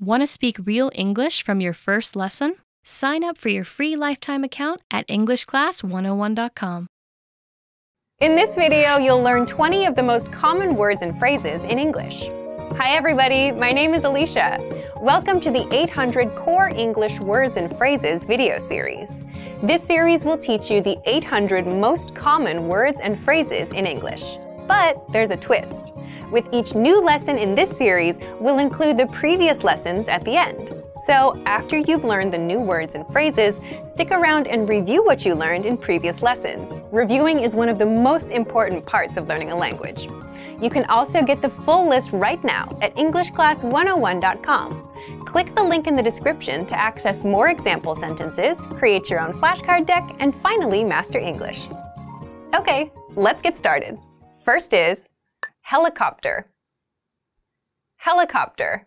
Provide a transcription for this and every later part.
Want to speak real English from your first lesson? Sign up for your free lifetime account at EnglishClass101.com. In this video, you'll learn 20 of the most common words and phrases in English. Hi everybody, my name is Alicia. Welcome to the 800 Core English Words and Phrases video series. This series will teach you the 800 most common words and phrases in English. But there's a twist. With each new lesson in this series, we'll include the previous lessons at the end. So, after you've learned the new words and phrases, stick around and review what you learned in previous lessons. Reviewing is one of the most important parts of learning a language. You can also get the full list right now at EnglishClass101.com. Click the link in the description to access more example sentences, create your own flashcard deck, and finally master English. Okay, let's get started. First is helicopter. Helicopter.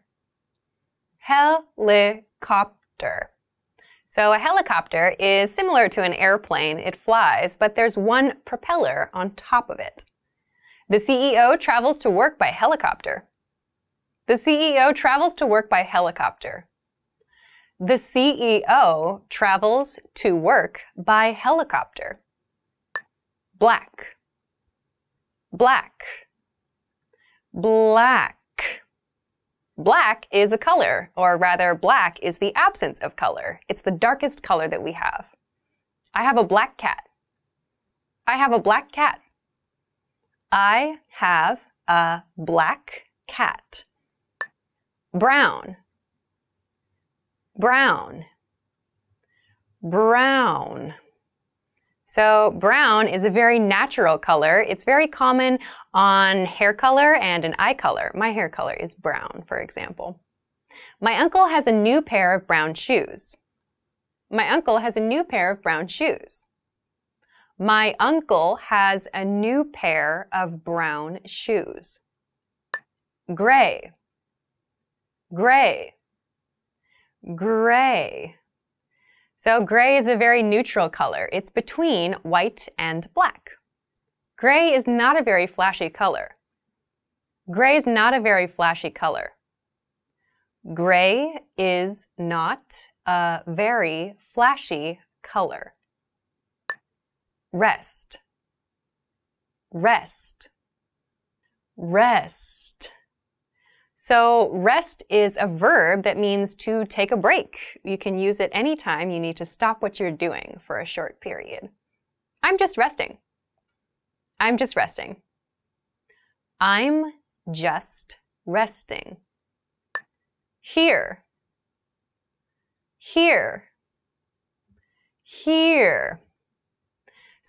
Helicopter. So a helicopter is similar to an airplane. It flies, but there's one propeller on top of it. The CEO travels to work by helicopter. The CEO travels to work by helicopter. The CEO travels to work by helicopter. Black black, black. Black is a color, or rather, black is the absence of color. It's the darkest color that we have. I have a black cat. I have a black cat. I have a black cat. Brown, brown, brown. So brown is a very natural color. It's very common on hair color and an eye color. My hair color is brown, for example. My uncle has a new pair of brown shoes. My uncle has a new pair of brown shoes. My uncle has a new pair of brown shoes. Gray, gray, gray. So gray is a very neutral color. It's between white and black. Gray is not a very flashy color. Gray is not a very flashy color. Gray is not a very flashy color. Rest. Rest. Rest. So rest is a verb that means to take a break. You can use it anytime you need to stop what you're doing for a short period. I'm just resting. I'm just resting. I'm just resting. Here. Here. Here.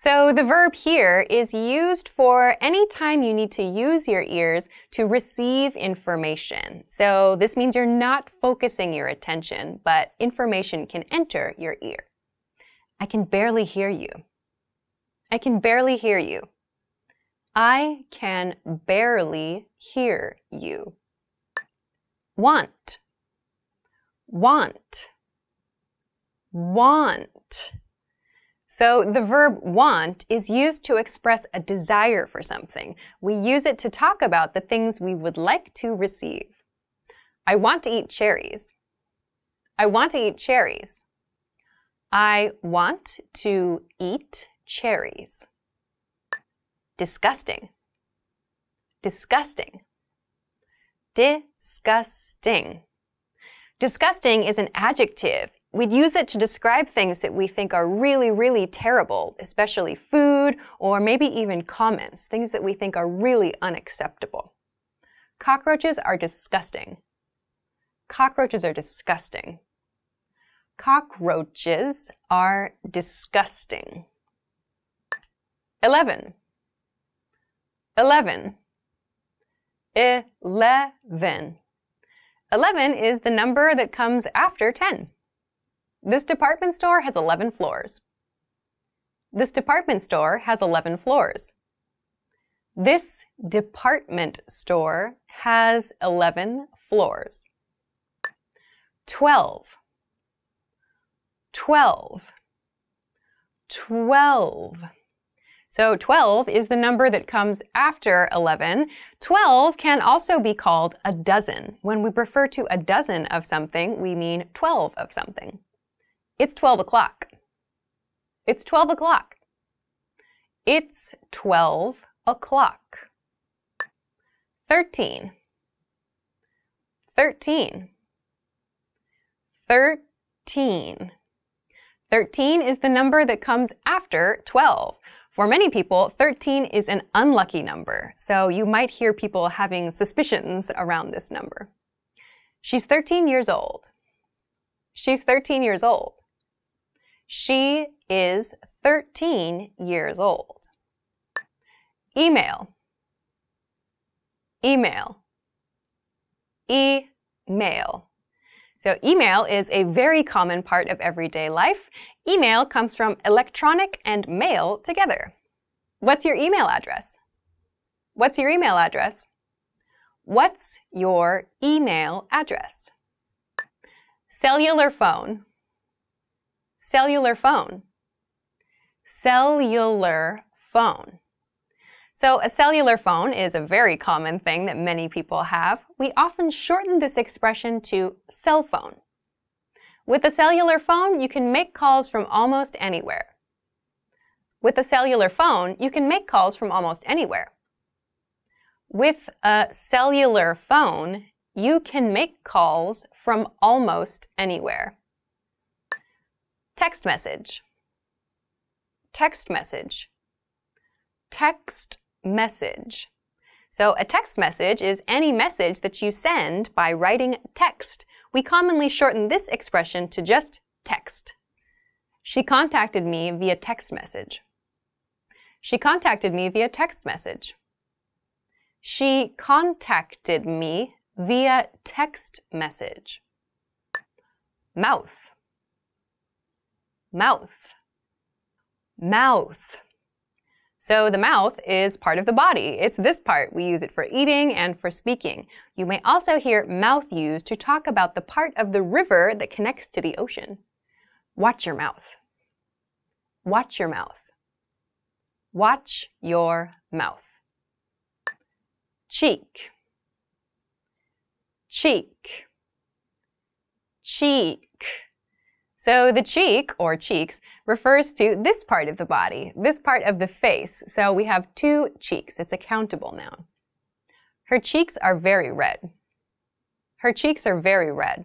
So the verb here is used for any time you need to use your ears to receive information. So this means you're not focusing your attention, but information can enter your ear. I can barely hear you. I can barely hear you. I can barely hear you. Want, want, want. So the verb want is used to express a desire for something. We use it to talk about the things we would like to receive. I want to eat cherries. I want to eat cherries. I want to eat cherries. Disgusting. Disgusting. Disgusting. Disgusting is an adjective. We'd use it to describe things that we think are really, really terrible, especially food or maybe even comments, things that we think are really unacceptable. Cockroaches are disgusting. Cockroaches are disgusting. Cockroaches are disgusting. 11. 11. 11. 11 is the number that comes after 10. This department store has 11 floors. This department store has 11 floors. This department store has 11 floors. 12 12 12 so 12 is the number that comes after 11. 12 can also be called a dozen. When we refer to a dozen of something, we mean 12 of something. It's 12 o'clock. It's 12 o'clock. It's 12 o'clock. 13. 13. 13. 13 is the number that comes after 12. For many people, 13 is an unlucky number, so you might hear people having suspicions around this number. She's 13 years old. She's 13 years old. She is 13 years old. Email, email, email. So email is a very common part of everyday life. Email comes from electronic and mail together. What's your email address? What's your email address? What's your email address? Cellular phone cellular phone. Cellular phone. So a cellular phone is a very common thing that many people have. We often shorten this expression to cell phone. With a cellular phone, you can make calls from almost anywhere. With a cellular phone, you can make calls from almost anywhere. With a cellular phone, you can make calls from almost anywhere. Text message. Text message. Text message. So a text message is any message that you send by writing text. We commonly shorten this expression to just text. She contacted me via text message. She contacted me via text message. She contacted me via text message. Mouth mouth. Mouth. So the mouth is part of the body. It's this part. We use it for eating and for speaking. You may also hear mouth used to talk about the part of the river that connects to the ocean. Watch your mouth. Watch your mouth. Watch your mouth. Cheek. Cheek. Cheek so the cheek, or cheeks, refers to this part of the body, this part of the face. So we have two cheeks. It's a countable noun. Her cheeks are very red. Her cheeks are very red.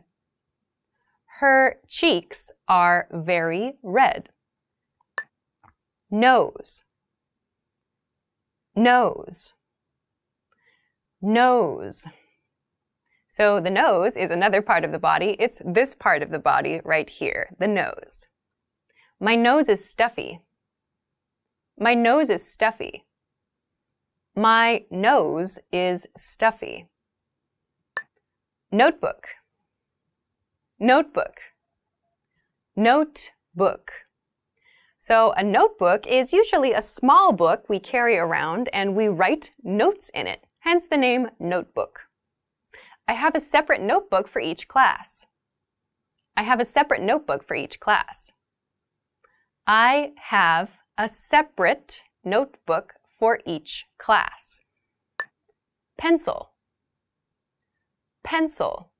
Her cheeks are very red. Nose. Nose. Nose. So the nose is another part of the body. It's this part of the body right here, the nose. My nose is stuffy. My nose is stuffy. My nose is stuffy. Notebook. Notebook. Notebook. So a notebook is usually a small book we carry around and we write notes in it, hence the name notebook. I have a separate notebook for each class. I have a separate notebook for each class. I have a separate notebook for each class. Pencil, pencil,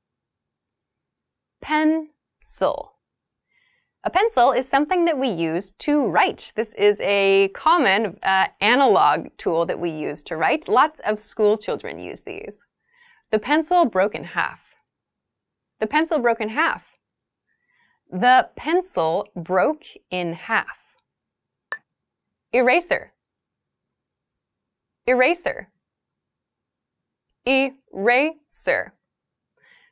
pencil. A pencil is something that we use to write. This is a common uh, analog tool that we use to write. Lots of school children use these. The pencil broke in half. The pencil broke in half. The pencil broke in half. Eraser. Eraser. Eraser.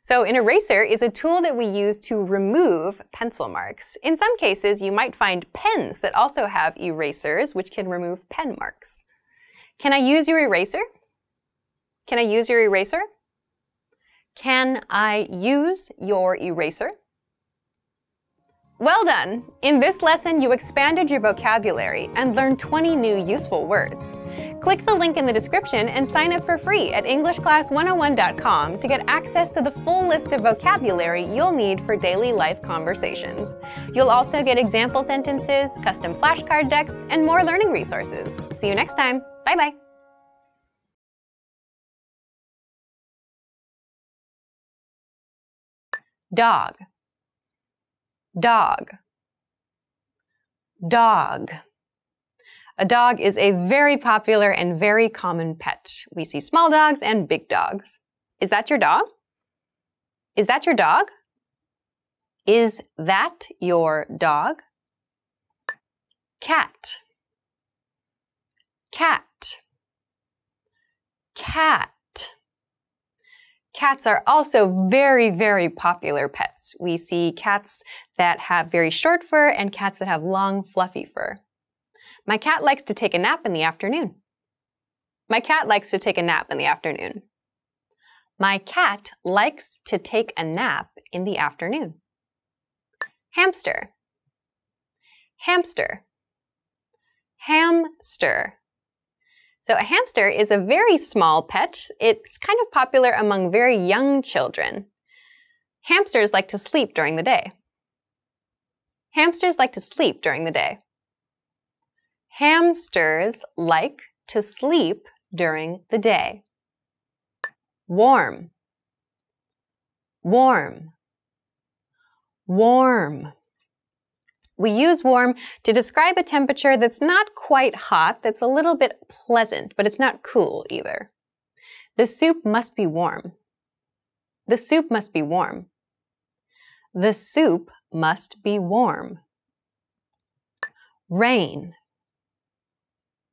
So an eraser is a tool that we use to remove pencil marks. In some cases, you might find pens that also have erasers, which can remove pen marks. Can I use your eraser? Can I use your eraser? Can I use your eraser? Well done! In this lesson, you expanded your vocabulary and learned 20 new useful words. Click the link in the description and sign up for free at EnglishClass101.com to get access to the full list of vocabulary you'll need for daily life conversations. You'll also get example sentences, custom flashcard decks, and more learning resources. See you next time. Bye bye. dog, dog, dog. A dog is a very popular and very common pet. We see small dogs and big dogs. Is that your dog? Is that your dog? Is that your dog? Cat, cat, cat. Cats are also very, very popular pets. We see cats that have very short fur and cats that have long, fluffy fur. My cat likes to take a nap in the afternoon. My cat likes to take a nap in the afternoon. My cat likes to take a nap in the afternoon. Hamster. Hamster. Hamster. So a hamster is a very small pet. It's kind of popular among very young children. Hamsters like to sleep during the day. Hamsters like to sleep during the day. Hamsters like to sleep during the day. Warm, warm, warm. We use warm to describe a temperature that's not quite hot, that's a little bit pleasant, but it's not cool either. The soup must be warm. The soup must be warm. The soup must be warm. Rain.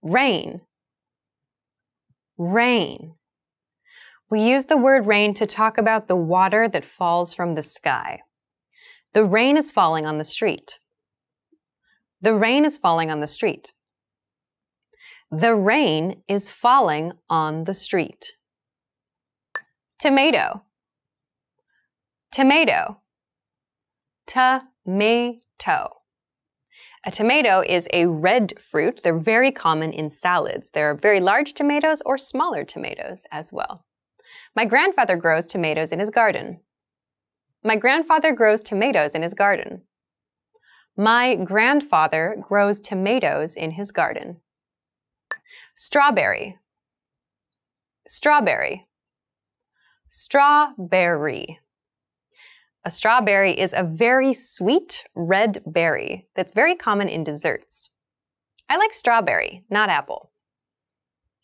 Rain. Rain. We use the word rain to talk about the water that falls from the sky. The rain is falling on the street. The rain is falling on the street. The rain is falling on the street. Tomato. Tomato. Tomato. A tomato is a red fruit. They're very common in salads. There are very large tomatoes or smaller tomatoes as well. My grandfather grows tomatoes in his garden. My grandfather grows tomatoes in his garden. My grandfather grows tomatoes in his garden. Strawberry. Strawberry. Strawberry. A strawberry is a very sweet red berry that's very common in desserts. I like strawberry, not apple.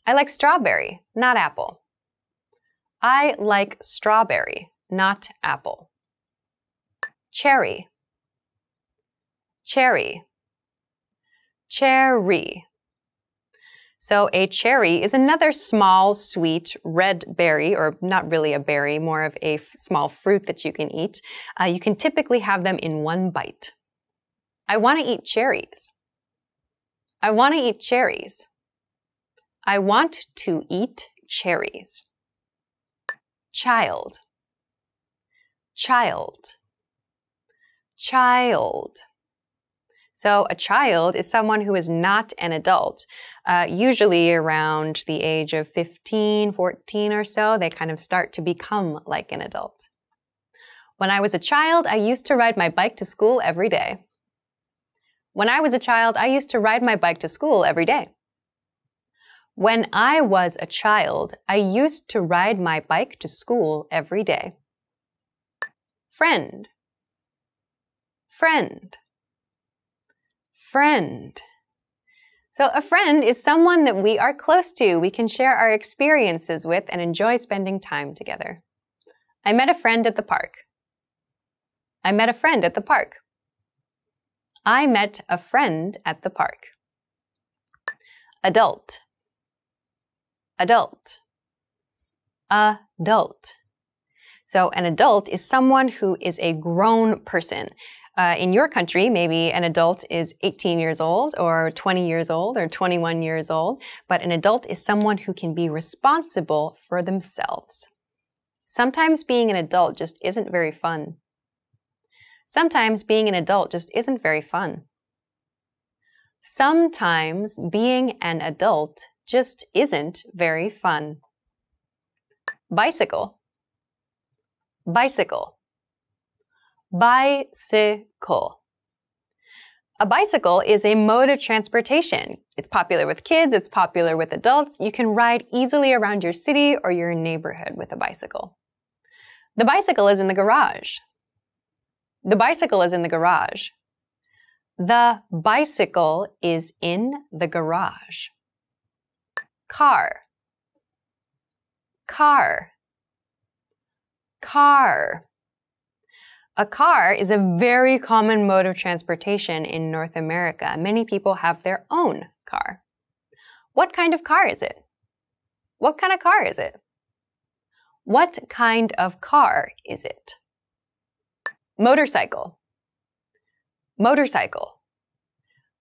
I like strawberry, not apple. I like strawberry, not apple. Cherry cherry. Cherry. So a cherry is another small, sweet red berry, or not really a berry, more of a small fruit that you can eat. Uh, you can typically have them in one bite. I want to eat cherries. I want to eat cherries. I want to eat cherries. Child. Child. Child. So, a child is someone who is not an adult, uh, usually around the age of 15, 14 or so, they kind of start to become like an adult. When I was a child, I used to ride my bike to school every day. When I was a child, I used to ride my bike to school every day. When I was a child, I used to ride my bike to school every day. Friend. Friend friend. So, a friend is someone that we are close to, we can share our experiences with, and enjoy spending time together. I met a friend at the park. I met a friend at the park. I met a friend at the park. Adult. Adult. Adult. So, an adult is someone who is a grown person uh, in your country, maybe an adult is 18 years old or 20 years old or 21 years old, but an adult is someone who can be responsible for themselves. Sometimes being an adult just isn't very fun. Sometimes being an adult just isn't very fun. Sometimes being an adult just isn't very fun. Bicycle. Bicycle. Bicycle. A bicycle is a mode of transportation. It's popular with kids, it's popular with adults. You can ride easily around your city or your neighborhood with a bicycle. The bicycle is in the garage. The bicycle is in the garage. The bicycle is in the garage. Car. Car. Car. A car is a very common mode of transportation in North America. Many people have their own car. What kind of car is it? What kind of car is it? What kind of car is it? Motorcycle. Motorcycle.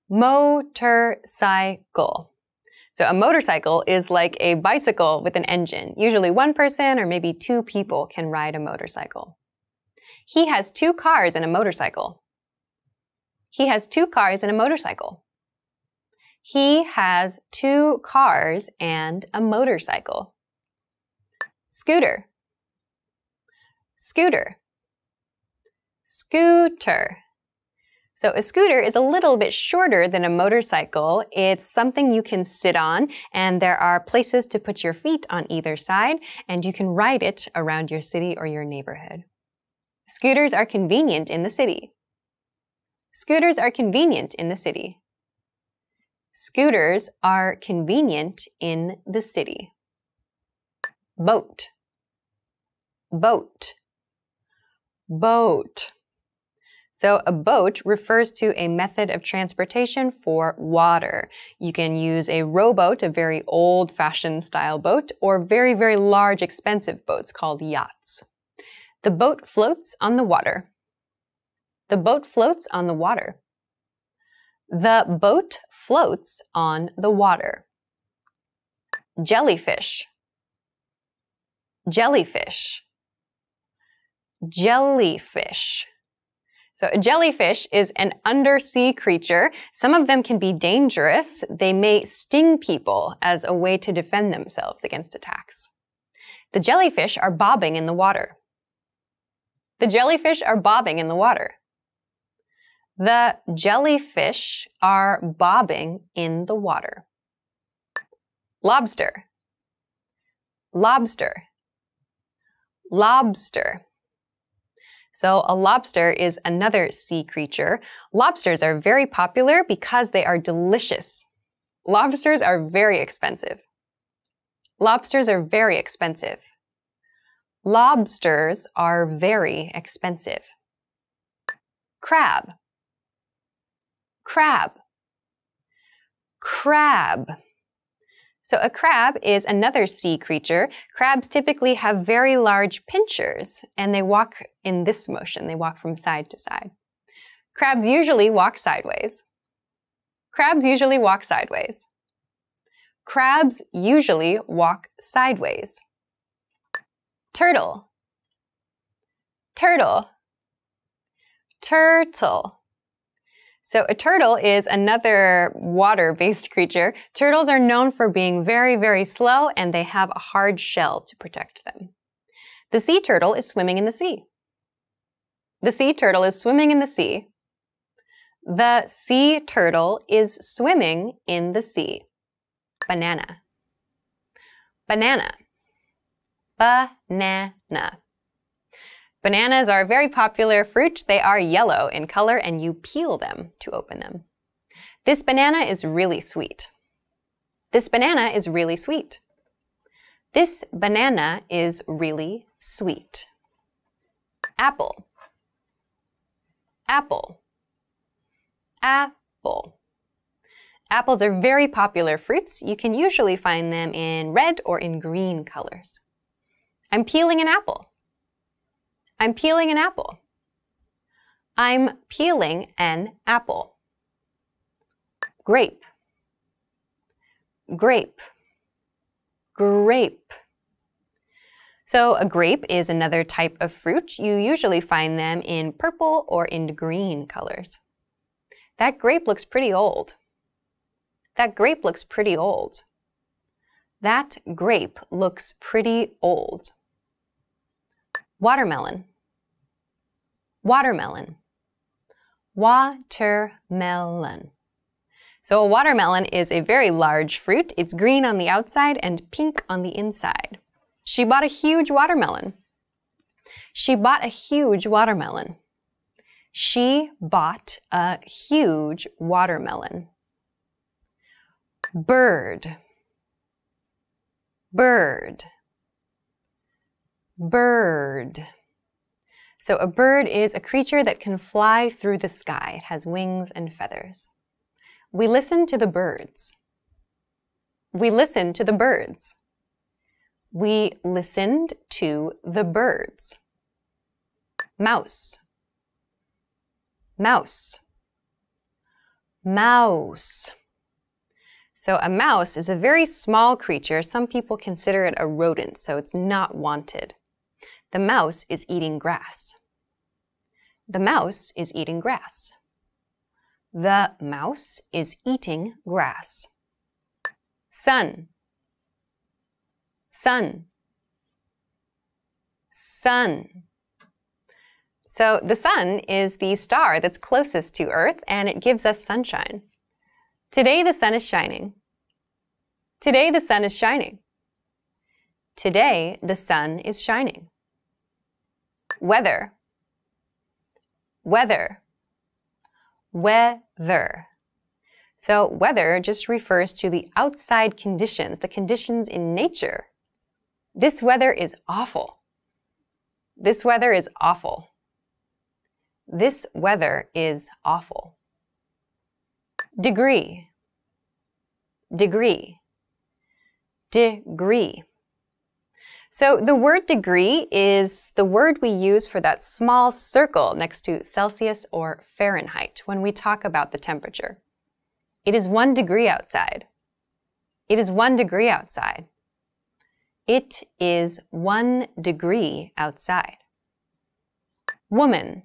Motorcycle. So a motorcycle is like a bicycle with an engine. Usually one person or maybe two people can ride a motorcycle. He has two cars and a motorcycle. He has two cars and a motorcycle. He has two cars and a motorcycle. Scooter. Scooter. Scooter. So a scooter is a little bit shorter than a motorcycle. It's something you can sit on and there are places to put your feet on either side and you can ride it around your city or your neighborhood. Scooters are convenient in the city. Scooters are convenient in the city. Scooters are convenient in the city. Boat. Boat. Boat. So a boat refers to a method of transportation for water. You can use a rowboat, a very old fashioned style boat, or very, very large expensive boats called yachts. The boat floats on the water. The boat floats on the water. The boat floats on the water. Jellyfish. Jellyfish. Jellyfish. So, a jellyfish is an undersea creature. Some of them can be dangerous. They may sting people as a way to defend themselves against attacks. The jellyfish are bobbing in the water. The jellyfish are bobbing in the water. The jellyfish are bobbing in the water. Lobster. Lobster. Lobster. So a lobster is another sea creature. Lobsters are very popular because they are delicious. Lobsters are very expensive. Lobsters are very expensive. Lobsters are very expensive. Crab. Crab. Crab. So a crab is another sea creature. Crabs typically have very large pinchers and they walk in this motion. They walk from side to side. Crabs usually walk sideways. Crabs usually walk sideways. Crabs usually walk sideways turtle, turtle, turtle. So a turtle is another water-based creature. Turtles are known for being very, very slow and they have a hard shell to protect them. The sea turtle is swimming in the sea. The sea turtle is swimming in the sea. The sea turtle is swimming in the sea. Banana. Banana. Banana. Bananas are a very popular fruit. They are yellow in color and you peel them to open them. This banana is really sweet. This banana is really sweet. This banana is really sweet. Apple. Apple. Apple. Apples are very popular fruits. You can usually find them in red or in green colors. I'm peeling an apple. I'm peeling an apple. I'm peeling an apple. Grape. Grape. Grape. So a grape is another type of fruit. You usually find them in purple or in green colors. That grape looks pretty old. That grape looks pretty old. That grape looks pretty old watermelon, watermelon, watermelon. So a watermelon is a very large fruit. It's green on the outside and pink on the inside. She bought a huge watermelon. She bought a huge watermelon. She bought a huge watermelon. Bird. Bird. Bird. So a bird is a creature that can fly through the sky. It has wings and feathers. We listen to the birds. We listen to the birds. We listened to the birds. Mouse. Mouse. Mouse. So a mouse is a very small creature. Some people consider it a rodent, so it's not wanted. The mouse is eating grass. The mouse is eating grass. The mouse is eating grass. Sun. Sun. Sun. So the sun is the star that's closest to Earth and it gives us sunshine. Today the sun is shining. Today the sun is shining. Today the sun is shining. Weather. Weather. Weather. So weather just refers to the outside conditions, the conditions in nature. This weather is awful. This weather is awful. This weather is awful. Degree. Degree. Degree. So the word degree is the word we use for that small circle next to Celsius or Fahrenheit when we talk about the temperature. It is one degree outside. It is one degree outside. It is one degree outside. Woman.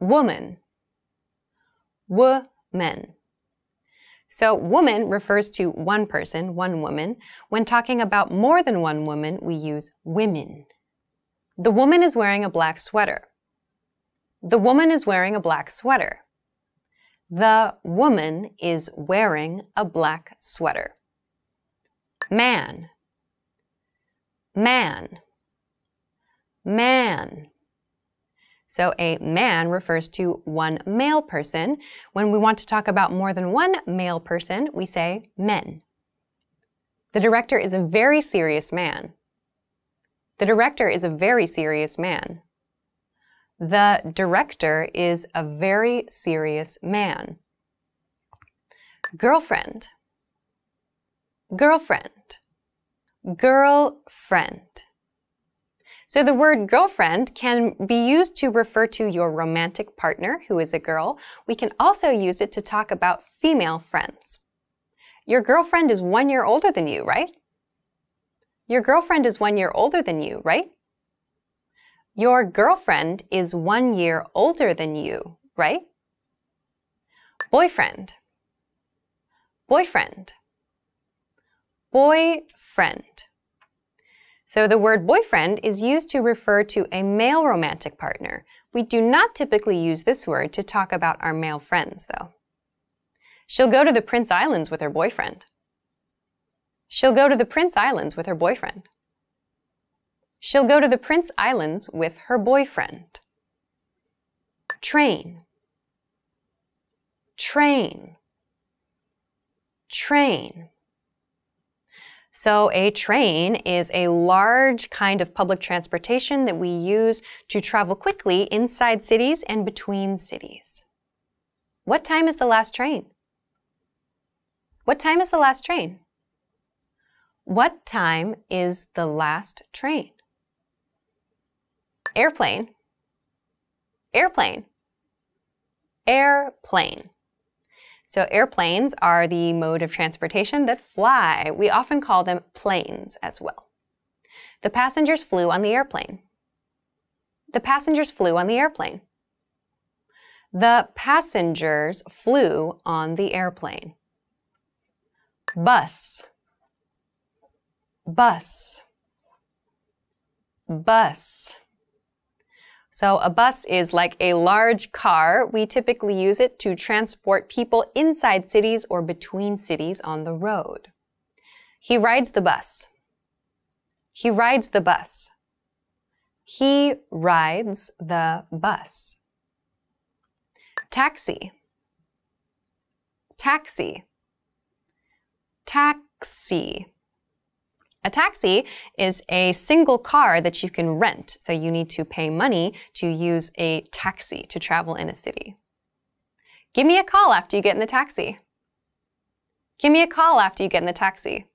Woman. Woman. So, woman refers to one person, one woman. When talking about more than one woman, we use women. The woman is wearing a black sweater. The woman is wearing a black sweater. The woman is wearing a black sweater. Man, man, man. So a man refers to one male person. When we want to talk about more than one male person, we say men. The director is a very serious man. The director is a very serious man. The director is a very serious man. Girlfriend. Girlfriend. Girlfriend. So the word girlfriend can be used to refer to your romantic partner who is a girl. We can also use it to talk about female friends. Your girlfriend is one year older than you, right? Your girlfriend is one year older than you, right? Your girlfriend is one year older than you, right? Boyfriend. Boyfriend. Boyfriend. So the word boyfriend is used to refer to a male romantic partner. We do not typically use this word to talk about our male friends, though. She'll go to the Prince Islands with her boyfriend. She'll go to the Prince Islands with her boyfriend. She'll go to the Prince Islands with her boyfriend. Train. Train. Train. So a train is a large kind of public transportation that we use to travel quickly inside cities and between cities. What time is the last train? What time is the last train? What time is the last train? Airplane. Airplane. Airplane. So airplanes are the mode of transportation that fly. We often call them planes as well. The passengers flew on the airplane. The passengers flew on the airplane. The passengers flew on the airplane. Bus. Bus. Bus. So a bus is like a large car. We typically use it to transport people inside cities or between cities on the road. He rides the bus. He rides the bus. He rides the bus. Taxi. Taxi. Taxi. A taxi is a single car that you can rent, so you need to pay money to use a taxi to travel in a city. Give me a call after you get in the taxi. Give me a call after you get in the taxi.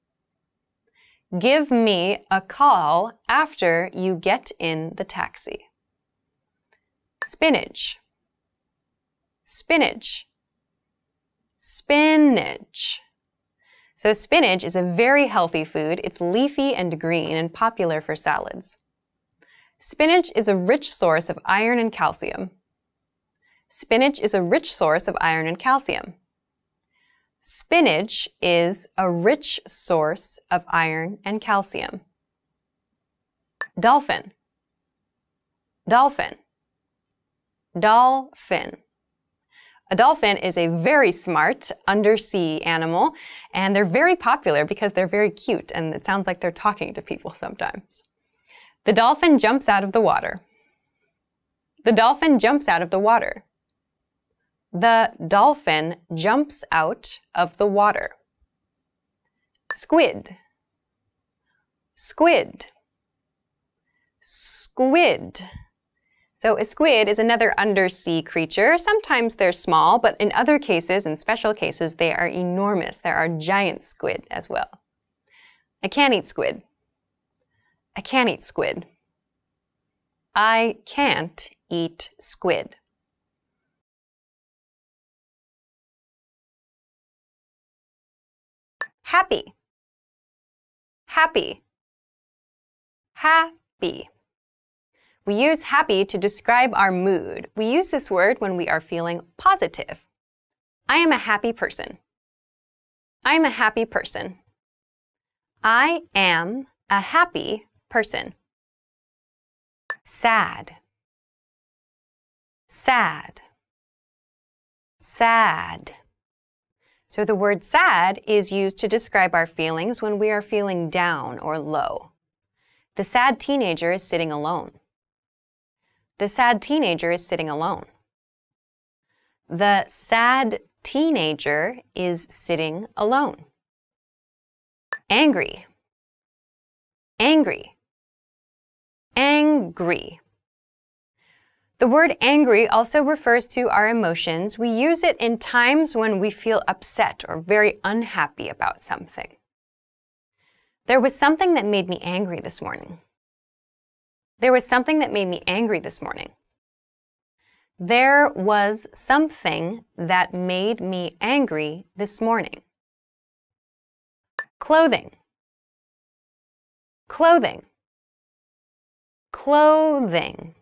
Give me a call after you get in the taxi. Spinach. Spinach. Spinach. So spinach is a very healthy food. It's leafy and green and popular for salads. Spinach is a rich source of iron and calcium. Spinach is a rich source of iron and calcium. Spinach is a rich source of iron and calcium. Dolphin. Dolphin. Dolphin. A dolphin is a very smart undersea animal, and they're very popular because they're very cute and it sounds like they're talking to people sometimes. The dolphin jumps out of the water. The dolphin jumps out of the water. The dolphin jumps out of the water. Squid. Squid. Squid. So a squid is another undersea creature. Sometimes they're small, but in other cases, in special cases, they are enormous. There are giant squid as well. I can't eat squid. I can't eat squid. I can't eat squid. Happy. Happy. Happy. We use happy to describe our mood. We use this word when we are feeling positive. I am a happy person. I am a happy person. I am a happy person. Sad. Sad. Sad. So the word sad is used to describe our feelings when we are feeling down or low. The sad teenager is sitting alone. The sad teenager is sitting alone. The sad teenager is sitting alone. Angry, angry, angry. The word angry also refers to our emotions. We use it in times when we feel upset or very unhappy about something. There was something that made me angry this morning. There was something that made me angry this morning. There was something that made me angry this morning. Clothing. Clothing. Clothing.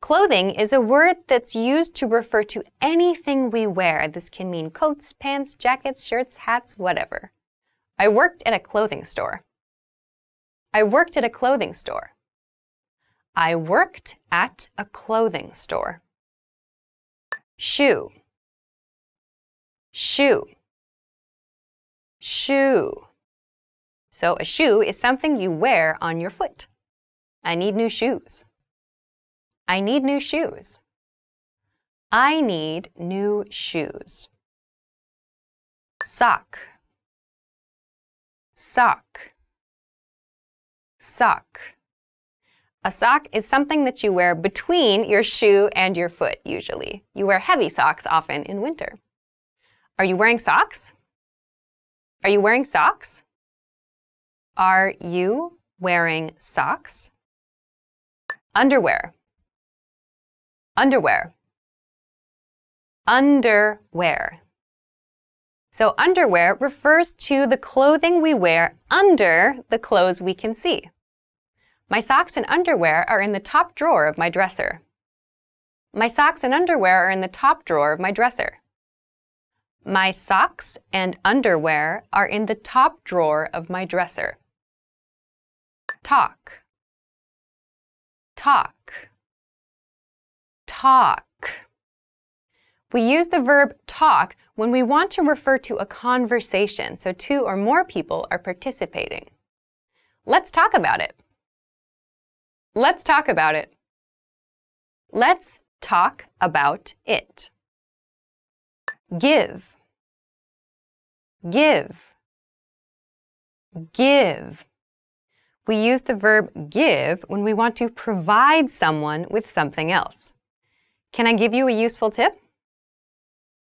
Clothing is a word that's used to refer to anything we wear. This can mean coats, pants, jackets, shirts, hats, whatever. I worked at a clothing store. I worked at a clothing store. I worked at a clothing store. Shoe, shoe, shoe. So a shoe is something you wear on your foot. I need new shoes. I need new shoes. I need new shoes. Sock. Sock. Sock. A sock is something that you wear between your shoe and your foot, usually. You wear heavy socks often in winter. Are you wearing socks? Are you wearing socks? Are you wearing socks? Underwear. Underwear. Underwear. So underwear refers to the clothing we wear under the clothes we can see. My socks and underwear are in the top drawer of my dresser. My socks and underwear are in the top drawer of my dresser. My socks and underwear are in the top drawer of my dresser. Talk. Talk. Talk. We use the verb talk when we want to refer to a conversation, so two or more people are participating. Let's talk about it. Let's talk about it. Let's talk about it. Give. Give. Give. We use the verb give when we want to provide someone with something else. Can I give you a useful tip?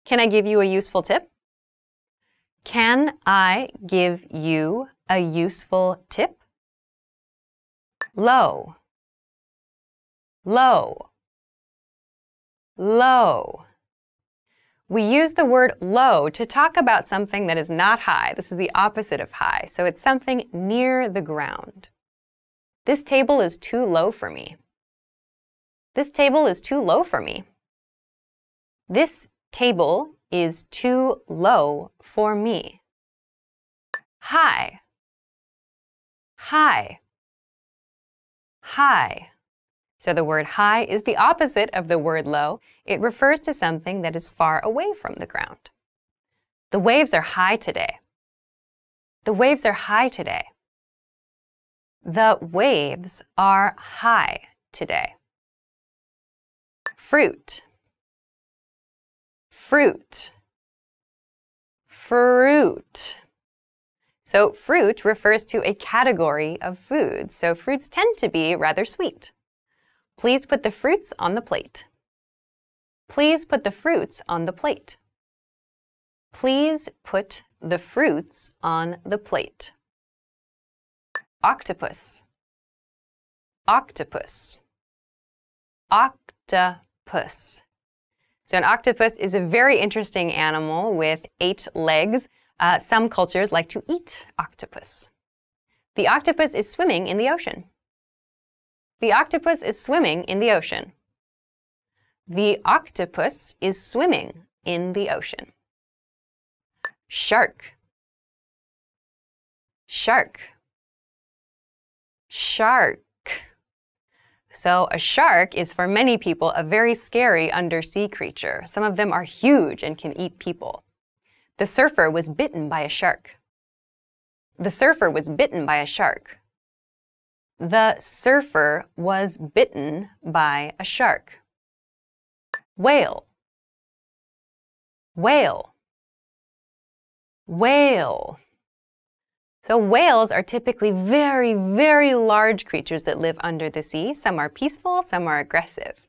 Can I give you a useful tip? Can I give you a useful tip? Low low, low. We use the word low to talk about something that is not high. This is the opposite of high, so it's something near the ground. This table is too low for me. This table is too low for me. This table is too low for me. High, high, high. So the word high is the opposite of the word low. It refers to something that is far away from the ground. The waves are high today. The waves are high today. The waves are high today. Fruit. Fruit. Fruit. So fruit refers to a category of food. So fruits tend to be rather sweet. Please put the fruits on the plate. Please put the fruits on the plate. Please put the fruits on the plate. Octopus. Octopus. Octopus. So an octopus is a very interesting animal with eight legs. Uh, some cultures like to eat octopus. The octopus is swimming in the ocean. The octopus is swimming in the ocean. The octopus is swimming in the ocean. Shark. Shark. Shark. So a shark is for many people a very scary undersea creature. Some of them are huge and can eat people. The surfer was bitten by a shark. The surfer was bitten by a shark. The surfer was bitten by a shark. Whale. Whale. Whale. So whales are typically very, very large creatures that live under the sea. Some are peaceful, some are aggressive.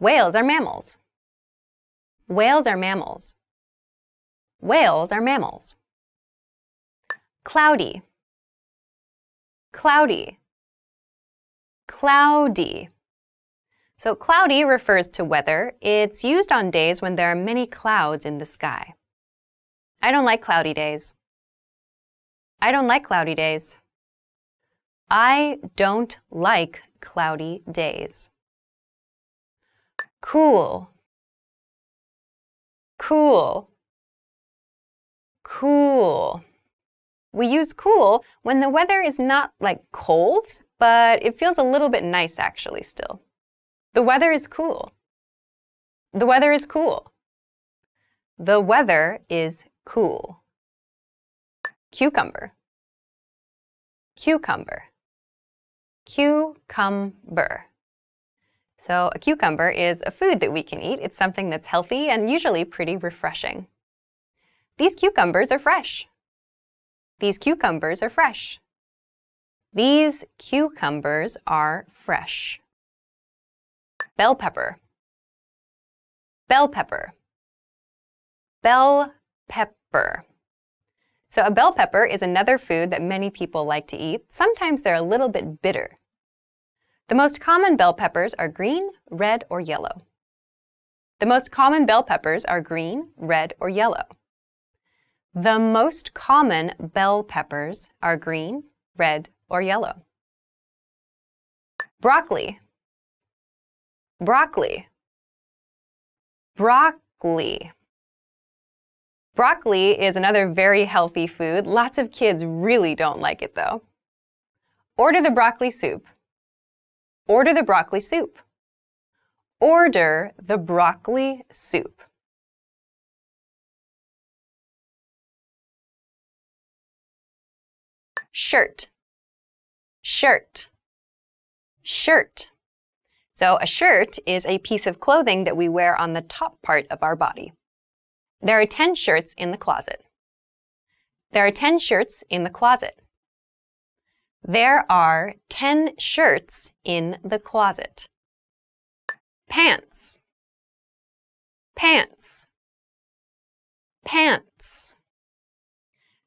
Whales are mammals. Whales are mammals. Whales are mammals. Cloudy. Cloudy. Cloudy. So cloudy refers to weather. It's used on days when there are many clouds in the sky. I don't like cloudy days. I don't like cloudy days. I don't like cloudy days. Cool. Cool. Cool. We use cool when the weather is not like cold, but it feels a little bit nice actually still. The weather is cool. The weather is cool. The weather is cool. Cucumber. Cucumber. Cucumber. So a cucumber is a food that we can eat. It's something that's healthy and usually pretty refreshing. These cucumbers are fresh. These cucumbers are fresh. These cucumbers are fresh. Bell pepper. Bell pepper. Bell pepper. So a bell pepper is another food that many people like to eat. Sometimes they're a little bit bitter. The most common bell peppers are green, red, or yellow. The most common bell peppers are green, red, or yellow. The most common bell peppers are green, red, or yellow. Broccoli, broccoli, broccoli. Broccoli is another very healthy food. Lots of kids really don't like it though. Order the broccoli soup. Order the broccoli soup. Order the broccoli soup. Shirt. Shirt. Shirt. So a shirt is a piece of clothing that we wear on the top part of our body. There are 10 shirts in the closet. There are 10 shirts in the closet. There are 10 shirts in the closet. Pants. Pants. Pants.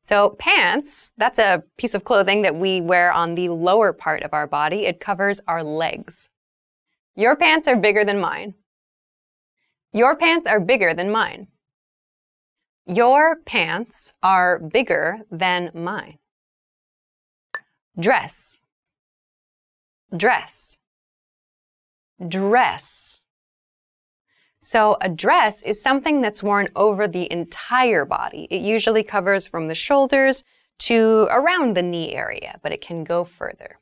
So pants, that's a piece of clothing that we wear on the lower part of our body. It covers our legs. Your pants are bigger than mine. Your pants are bigger than mine. Your pants are bigger than mine. Dress. Dress. Dress. So a dress is something that's worn over the entire body. It usually covers from the shoulders to around the knee area, but it can go further.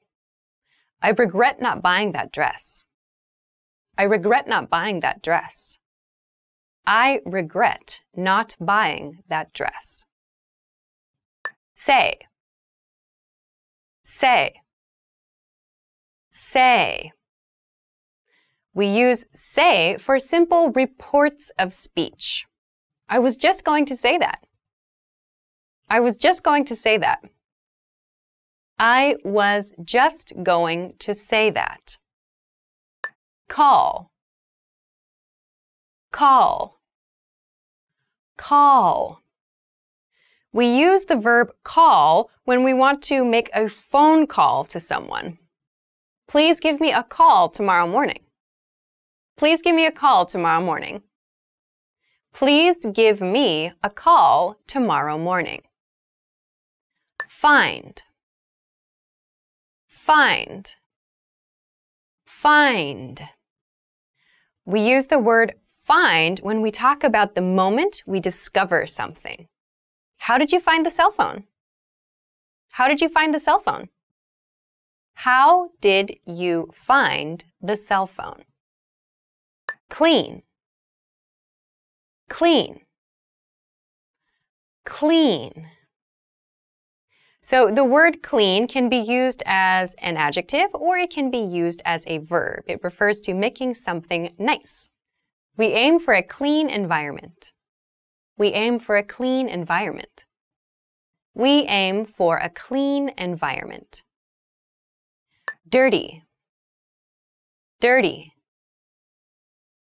I regret not buying that dress. I regret not buying that dress. I regret not buying that dress. Say, say, say. We use say for simple reports of speech. I was just going to say that. I was just going to say that. I was just going to say that. Call. Call. Call. We use the verb call when we want to make a phone call to someone. Please give me a call tomorrow morning. Please give me a call tomorrow morning. Please give me a call tomorrow morning. Find. Find. Find. We use the word find when we talk about the moment we discover something. How did you find the cell phone? How did you find the cell phone? How did you find the cell phone? clean, clean, clean. So the word clean can be used as an adjective or it can be used as a verb. It refers to making something nice. We aim for a clean environment. We aim for a clean environment. We aim for a clean environment. Dirty. Dirty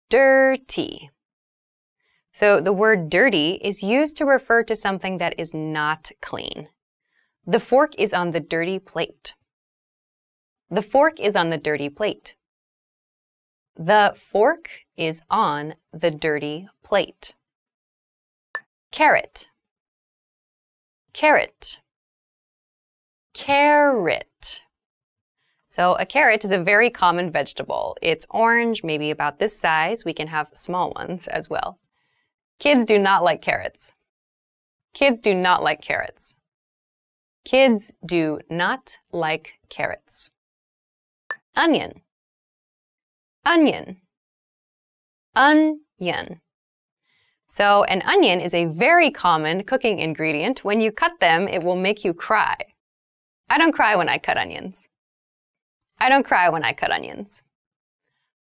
dirty. So the word dirty is used to refer to something that is not clean. The fork is on the dirty plate. The fork is on the dirty plate. The fork is on the dirty plate. Carrot. Carrot. Carrot. So a carrot is a very common vegetable. It's orange, maybe about this size. We can have small ones as well. Kids do not like carrots. Kids do not like carrots. Kids do not like carrots. Onion. Onion. Onion. So an onion is a very common cooking ingredient. When you cut them, it will make you cry. I don't cry when I cut onions. I don't cry when I cut onions.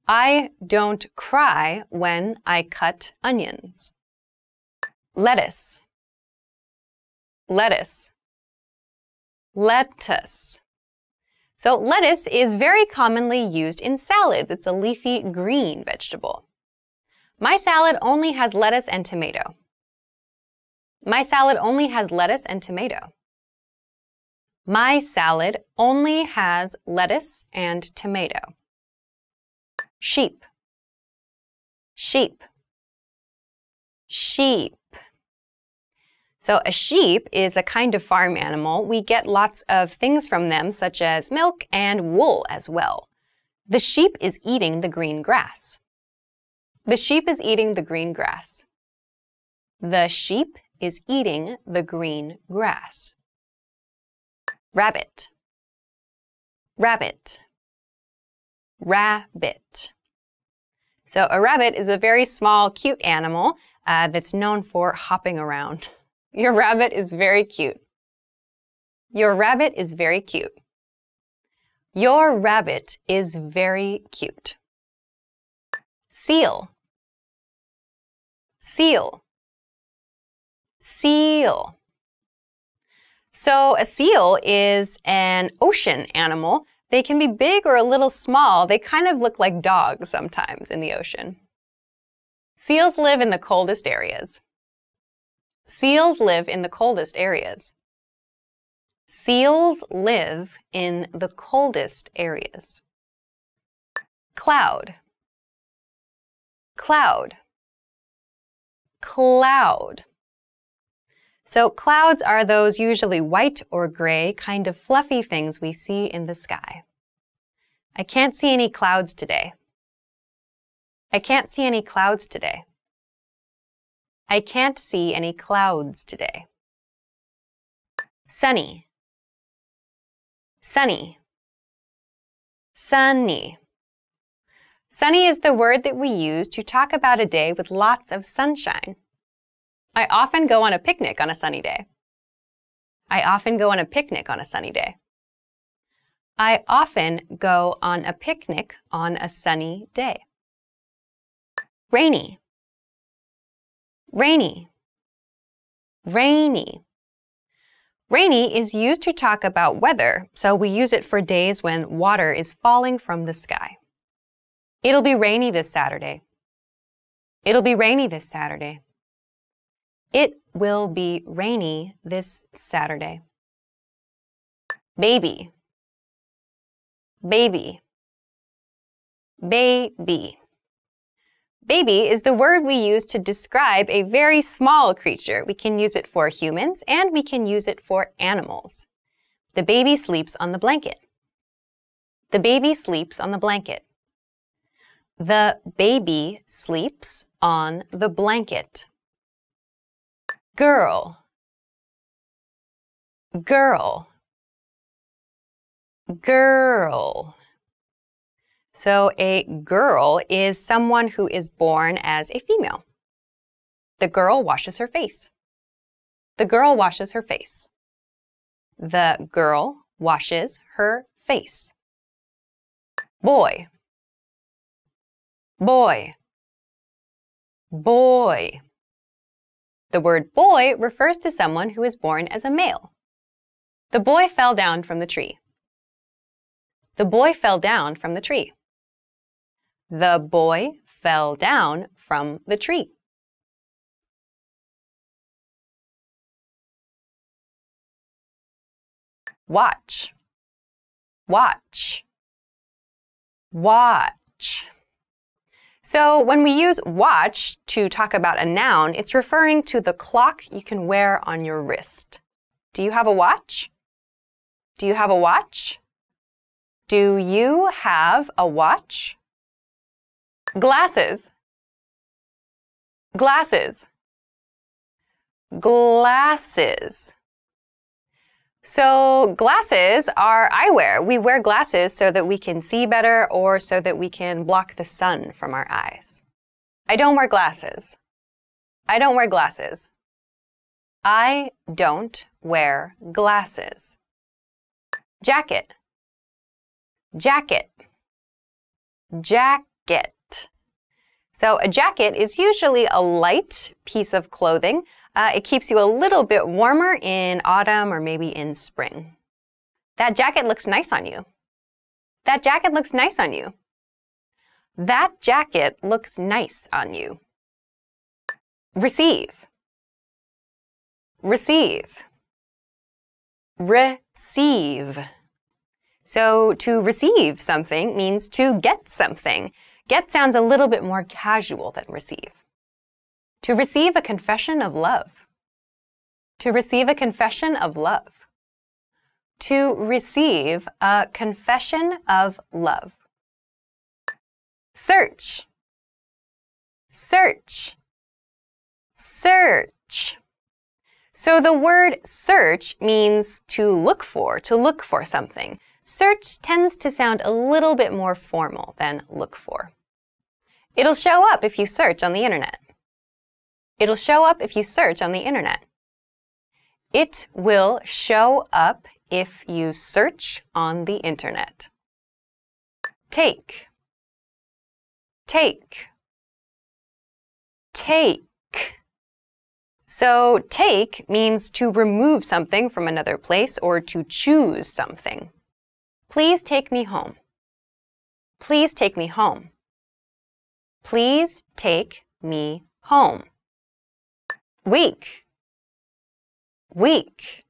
I don't cry when I cut onions. Lettuce. Lettuce. Lettuce. So lettuce is very commonly used in salads. It's a leafy green vegetable. My salad only has lettuce and tomato. My salad only has lettuce and tomato. My salad only has lettuce and tomato. Sheep, sheep, sheep. So a sheep is a kind of farm animal. We get lots of things from them, such as milk and wool as well. The sheep is eating the green grass. The sheep is eating the green grass. The sheep is eating the green grass rabbit, rabbit, rabbit. So a rabbit is a very small, cute animal uh, that's known for hopping around. Your rabbit is very cute. Your rabbit is very cute. Your rabbit is very cute. Seal, seal, seal. So a seal is an ocean animal. They can be big or a little small. They kind of look like dogs sometimes in the ocean. Seals live in the coldest areas. Seals live in the coldest areas. Seals live in the coldest areas. Cloud. Cloud. Cloud. So clouds are those usually white or gray kind of fluffy things we see in the sky. I can't see any clouds today. I can't see any clouds today. I can't see any clouds today. Sunny. Sunny. Sunny. Sunny is the word that we use to talk about a day with lots of sunshine. I often go on a picnic on a sunny day. I often go on a picnic on a sunny day. I often go on a picnic on a sunny day. Rainy, rainy, rainy. Rainy is used to talk about weather, so we use it for days when water is falling from the sky. It'll be rainy this Saturday. It'll be rainy this Saturday. It will be rainy this Saturday. Baby, baby, baby. Baby is the word we use to describe a very small creature. We can use it for humans and we can use it for animals. The baby sleeps on the blanket. The baby sleeps on the blanket. The baby sleeps on the blanket girl, girl, girl. So a girl is someone who is born as a female. The girl washes her face. The girl washes her face. The girl washes her face. Boy, boy, boy. The word boy refers to someone who is born as a male. The boy fell down from the tree. The boy fell down from the tree. The boy fell down from the tree. Watch. Watch. Watch. So when we use watch to talk about a noun, it's referring to the clock you can wear on your wrist. Do you have a watch? Do you have a watch? Do you have a watch? Glasses. Glasses. Glasses. So, glasses are eyewear. We wear glasses so that we can see better or so that we can block the sun from our eyes. I don't wear glasses. I don't wear glasses. I don't wear glasses. Jacket. Jacket. Jacket. So a jacket is usually a light piece of clothing. Uh, it keeps you a little bit warmer in autumn or maybe in spring. That jacket looks nice on you. That jacket looks nice on you. That jacket looks nice on you. Receive. Receive. Receive. So to receive something means to get something. Get sounds a little bit more casual than receive. To receive a confession of love. To receive a confession of love. To receive a confession of love. Search. Search. Search. So the word search means to look for, to look for something. Search tends to sound a little bit more formal than look for. It'll show up if you search on the internet. It'll show up if you search on the internet. It will show up if you search on the internet. Take, take, take. So take means to remove something from another place or to choose something. Please take me home. Please take me home. Please take me home. Week. Week.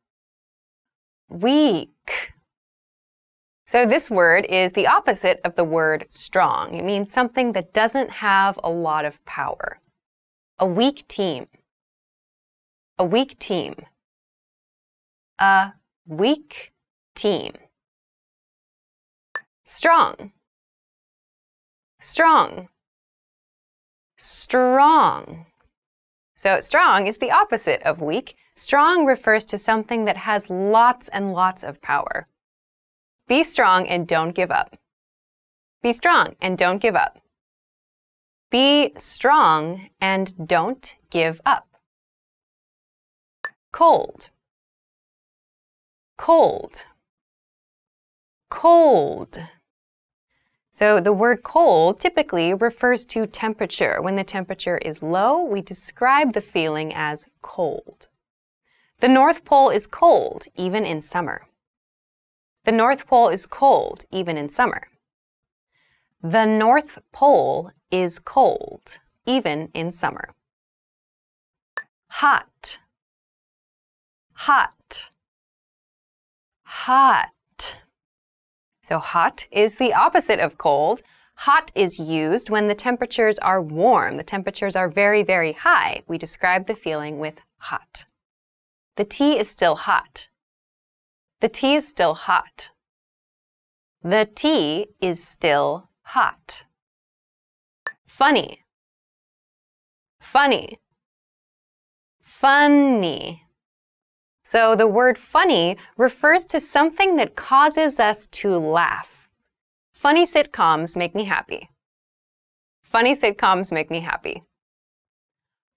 Week. So this word is the opposite of the word strong. It means something that doesn't have a lot of power. A weak team. A weak team. A weak team strong, strong, strong. So strong is the opposite of weak. Strong refers to something that has lots and lots of power. Be strong and don't give up. Be strong and don't give up. Be strong and don't give up. Cold. Cold. Cold. So the word cold typically refers to temperature. When the temperature is low, we describe the feeling as cold. The North Pole is cold, even in summer. The North Pole is cold, even in summer. The North Pole is cold, even in summer. Hot, hot, hot. So hot is the opposite of cold. Hot is used when the temperatures are warm. The temperatures are very, very high. We describe the feeling with hot. The tea is still hot. The tea is still hot. The tea is still hot. Funny. Funny. Funny. So the word funny refers to something that causes us to laugh. Funny sitcoms make me happy. Funny sitcoms make me happy.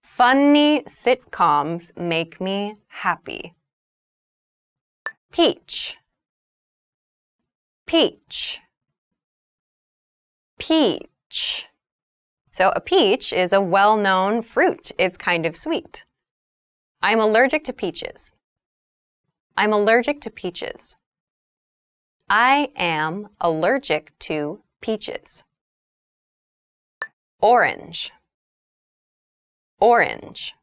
Funny sitcoms make me happy. Peach. Peach. Peach. So a peach is a well-known fruit. It's kind of sweet. I'm allergic to peaches. I'm allergic to peaches. I am allergic to peaches. Orange, orange,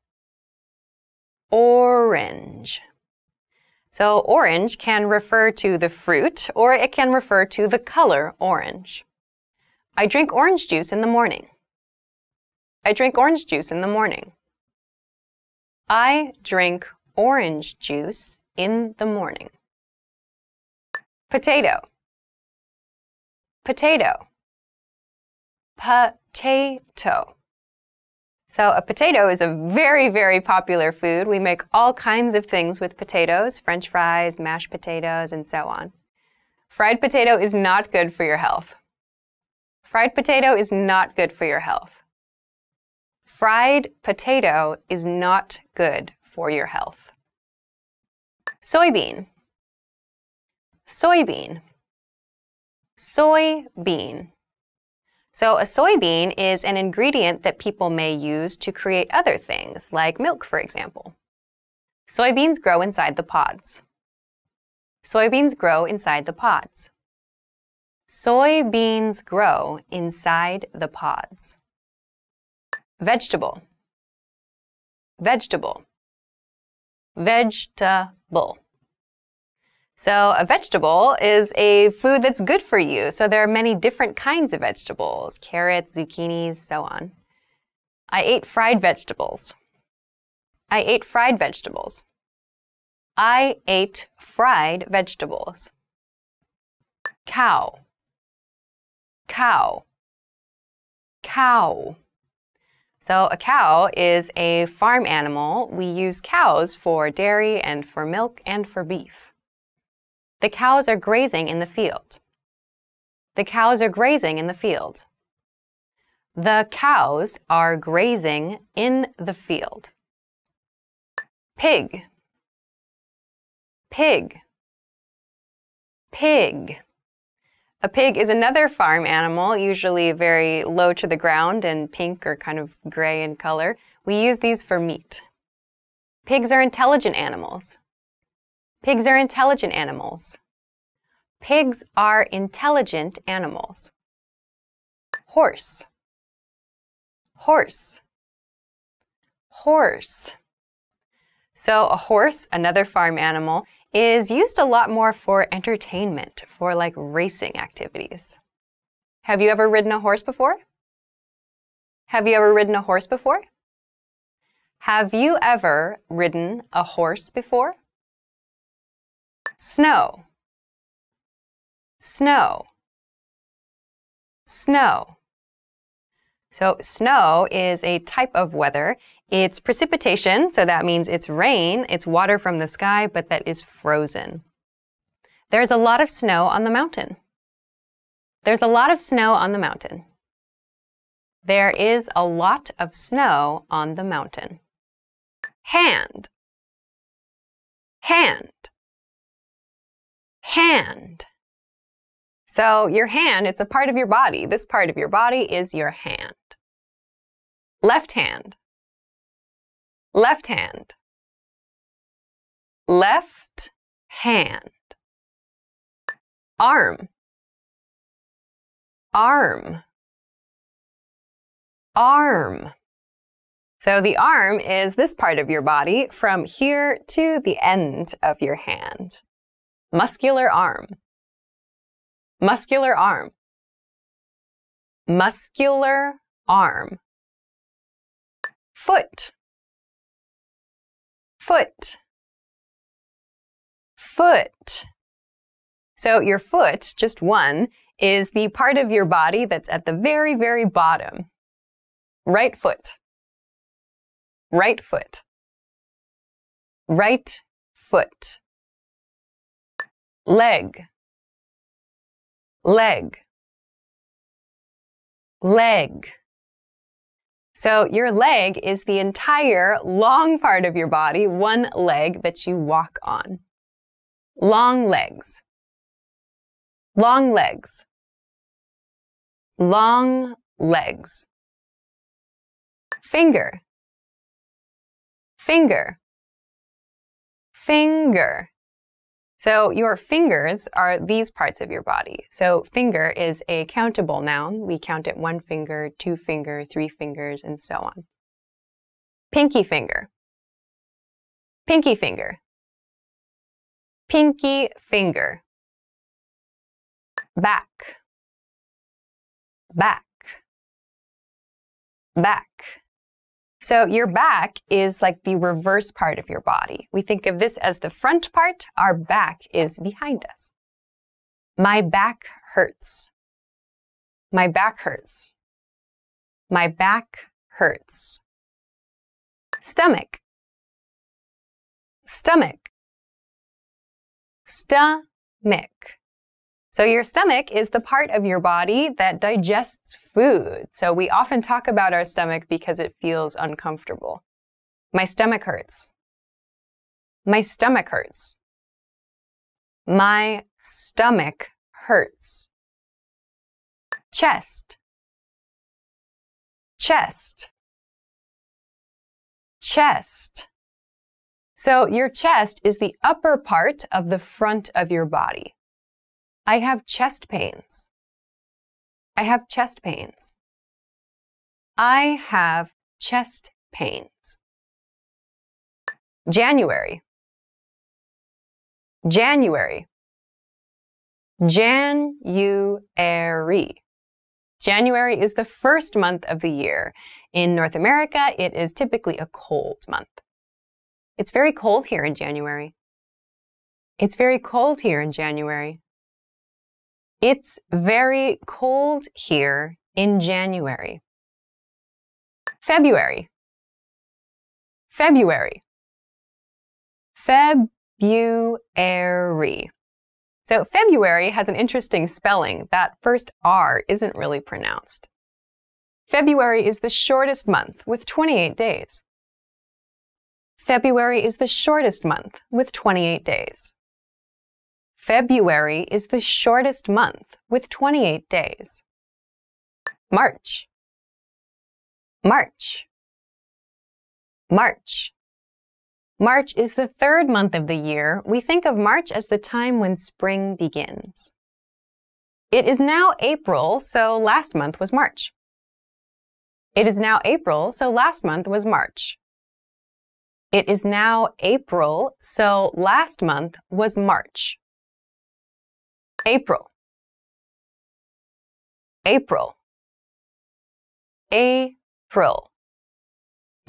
orange. So orange can refer to the fruit or it can refer to the color orange. I drink orange juice in the morning. I drink orange juice in the morning. I drink orange juice in the morning. Potato, potato, potato. So a potato is a very, very popular food. We make all kinds of things with potatoes, french fries, mashed potatoes, and so on. Fried potato is not good for your health. Fried potato is not good for your health. Fried potato is not good for your health soybean, soybean, soybean. So a soybean is an ingredient that people may use to create other things, like milk, for example. Soybeans grow inside the pods. Soybeans grow inside the pods. Soybeans grow inside the pods. Vegetable. Vegetable. Vegetable. So a vegetable is a food that's good for you. So there are many different kinds of vegetables, carrots, zucchinis, so on. I ate fried vegetables. I ate fried vegetables. I ate fried vegetables. Cow. Cow. Cow. So, a cow is a farm animal. We use cows for dairy and for milk and for beef. The cows are grazing in the field. The cows are grazing in the field. The cows are grazing in the field. Pig, pig, pig. A pig is another farm animal, usually very low to the ground and pink or kind of gray in color. We use these for meat. Pigs are intelligent animals. Pigs are intelligent animals. Pigs are intelligent animals. Horse. Horse. Horse. So a horse, another farm animal, is used a lot more for entertainment, for like racing activities. Have you ever ridden a horse before? Have you ever ridden a horse before? Have you ever ridden a horse before? Snow, snow, snow. So snow is a type of weather. It's precipitation, so that means it's rain, it's water from the sky, but that is frozen. There's a lot of snow on the mountain. There's a lot of snow on the mountain. There is a lot of snow on the mountain. Hand, hand, hand. So your hand, it's a part of your body. This part of your body is your hand. Left hand, left hand, left hand, arm, arm, arm. So the arm is this part of your body from here to the end of your hand. Muscular arm, muscular arm, muscular arm. Foot, foot, foot. So your foot, just one, is the part of your body that's at the very, very bottom. Right foot, right foot, right foot. Leg, leg, leg. So your leg is the entire long part of your body, one leg that you walk on. Long legs. Long legs. Long legs. Finger. Finger. Finger. So your fingers are these parts of your body. So finger is a countable noun. We count it one finger, two finger, three fingers, and so on. Pinky finger. Pinky finger. Pinky finger. Back. Back. Back. So your back is like the reverse part of your body. We think of this as the front part. Our back is behind us. My back hurts. My back hurts. My back hurts. Stomach. Stomach. Stomach. So your stomach is the part of your body that digests food. So we often talk about our stomach because it feels uncomfortable. My stomach hurts. My stomach hurts. My stomach hurts. Chest. Chest. Chest. So your chest is the upper part of the front of your body. I have chest pains. I have chest pains. I have chest pains. January. January. January. January is the first month of the year. In North America, it is typically a cold month. It's very cold here in January. It's very cold here in January. It's very cold here in January. February. February. February. So February has an interesting spelling. That first R isn't really pronounced. February is the shortest month with 28 days. February is the shortest month with 28 days. February is the shortest month with 28 days. March, March, March. March is the third month of the year. We think of March as the time when spring begins. It is now April, so last month was March. It is now April, so last month was March. It is now April, so last month was March. April, April, April.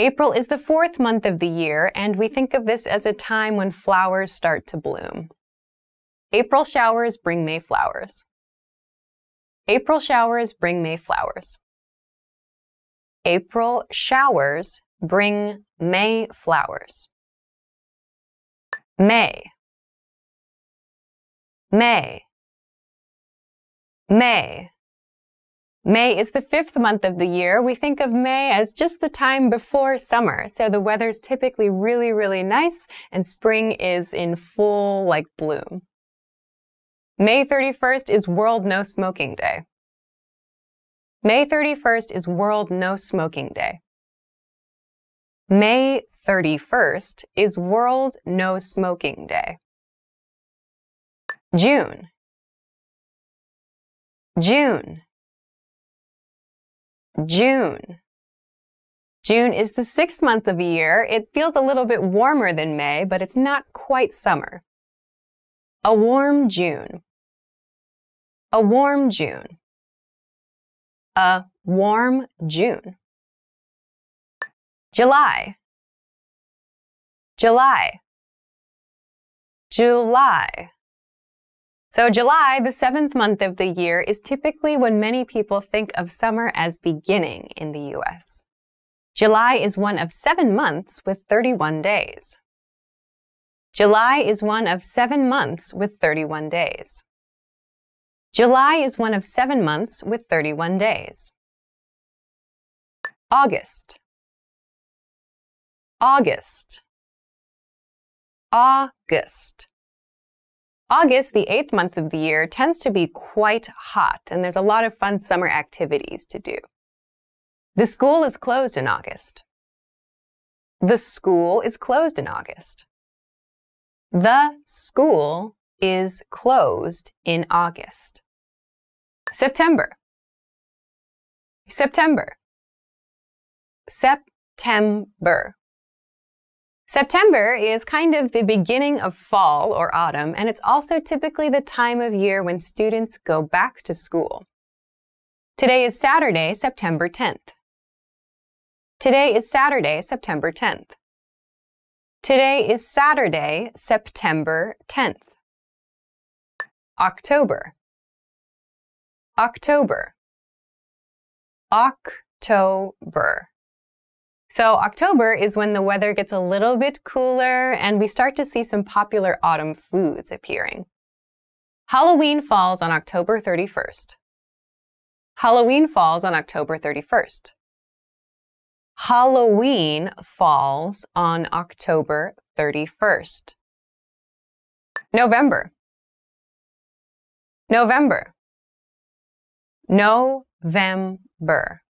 April is the fourth month of the year, and we think of this as a time when flowers start to bloom. April showers bring May flowers. April showers bring May flowers. April showers bring May flowers. May. May. May. May is the fifth month of the year. We think of May as just the time before summer. So the weather's typically really, really nice and spring is in full like bloom. May 31st is World No Smoking Day. May 31st is World No Smoking Day. May 31st is World No Smoking Day. June June. June. June is the sixth month of the year. It feels a little bit warmer than May, but it's not quite summer. A warm June. A warm June. A warm June. July. July. July. So July, the seventh month of the year, is typically when many people think of summer as beginning in the US. July is one of seven months with 31 days. July is one of seven months with 31 days. July is one of seven months with 31 days. August. August. August. August, the eighth month of the year, tends to be quite hot, and there's a lot of fun summer activities to do. The school is closed in August. The school is closed in August. The school is closed in August. September. September. September. September is kind of the beginning of fall or autumn, and it's also typically the time of year when students go back to school. Today is Saturday, September 10th. Today is Saturday, September 10th. Today is Saturday, September 10th. October. October. October. So October is when the weather gets a little bit cooler and we start to see some popular autumn foods appearing. Halloween falls on October 31st. Halloween falls on October 31st. Halloween falls on October 31st. November. November. November.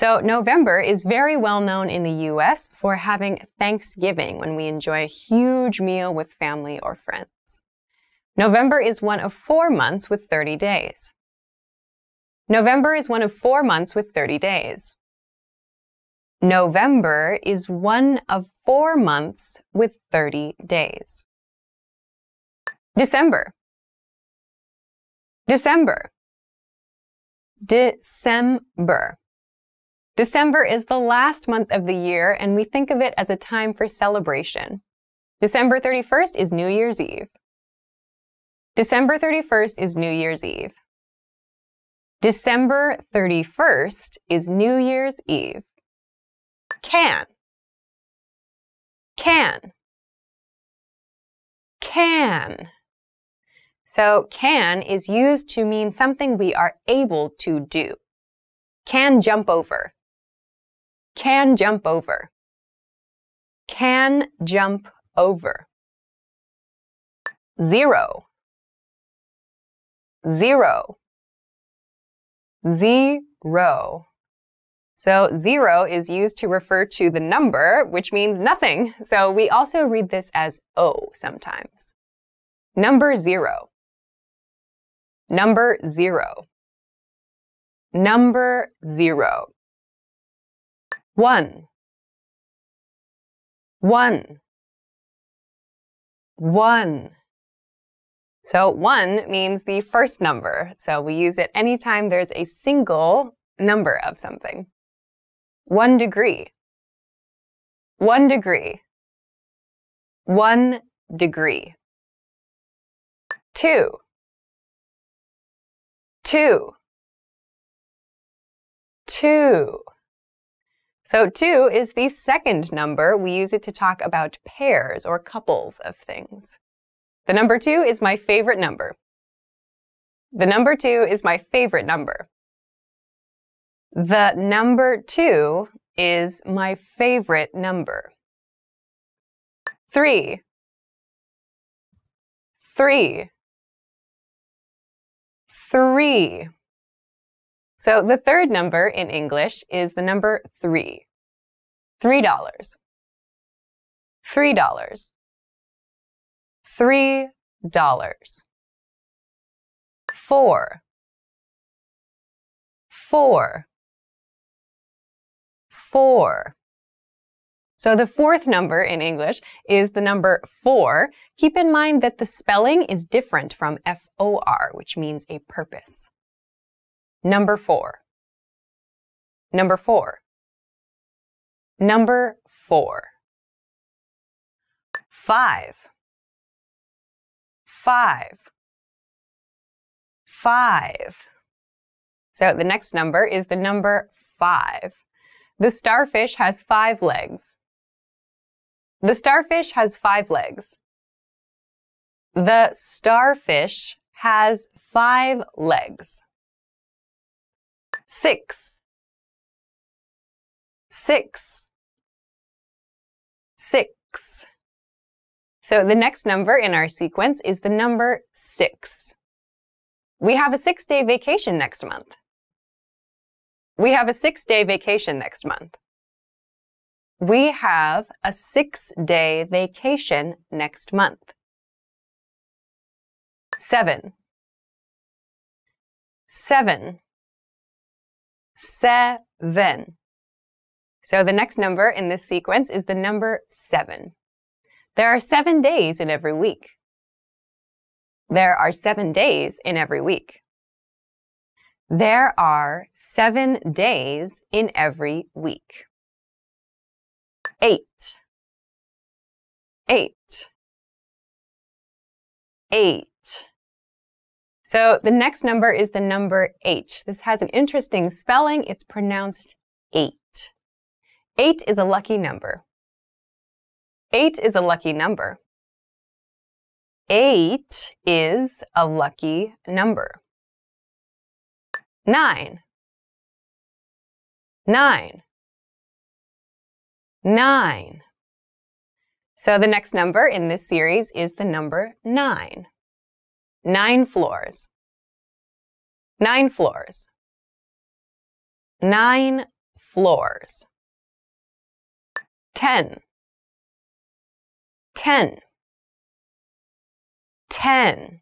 So November is very well known in the US for having Thanksgiving when we enjoy a huge meal with family or friends. November is one of four months with 30 days. November is one of four months with 30 days. November is one of four months with 30 days. December. December. December. December is the last month of the year, and we think of it as a time for celebration. December 31st is New Year's Eve. December 31st is New Year's Eve. December 31st is New Year's Eve. Can. Can. Can. So can is used to mean something we are able to do. Can jump over can jump over, can jump over. Zero. So zero is used to refer to the number, which means nothing. So we also read this as O sometimes. Number zero. Number zero. Number zero one, one, one. So one means the first number. So we use it anytime there's a single number of something. One degree, one degree, one degree. Two, two, two. So two is the second number. We use it to talk about pairs or couples of things. The number two is my favorite number. The number two is my favorite number. The number two is my favorite number. Three. Three. Three. So the third number in English is the number three. Three dollars. Three dollars. Three dollars. Four. Four. Four. So the fourth number in English is the number four. Keep in mind that the spelling is different from F-O-R, which means a purpose. Number four. Number four. Number four. Five. Five. Five. So the next number is the number five. The starfish has five legs. The starfish has five legs. The starfish has five legs six, six, six. So the next number in our sequence is the number six. We have a six-day vacation next month. We have a six-day vacation next month. We have a six-day vacation next month. Seven, seven, seven. So the next number in this sequence is the number seven. There are seven days in every week. There are seven days in every week. There are seven days in every week. Eight. Eight. Eight. So the next number is the number eight. This has an interesting spelling. It's pronounced eight. Eight is a lucky number. Eight is a lucky number. Eight is a lucky number. Nine. Nine. Nine. So the next number in this series is the number nine nine floors, nine floors, nine floors, ten, ten, ten.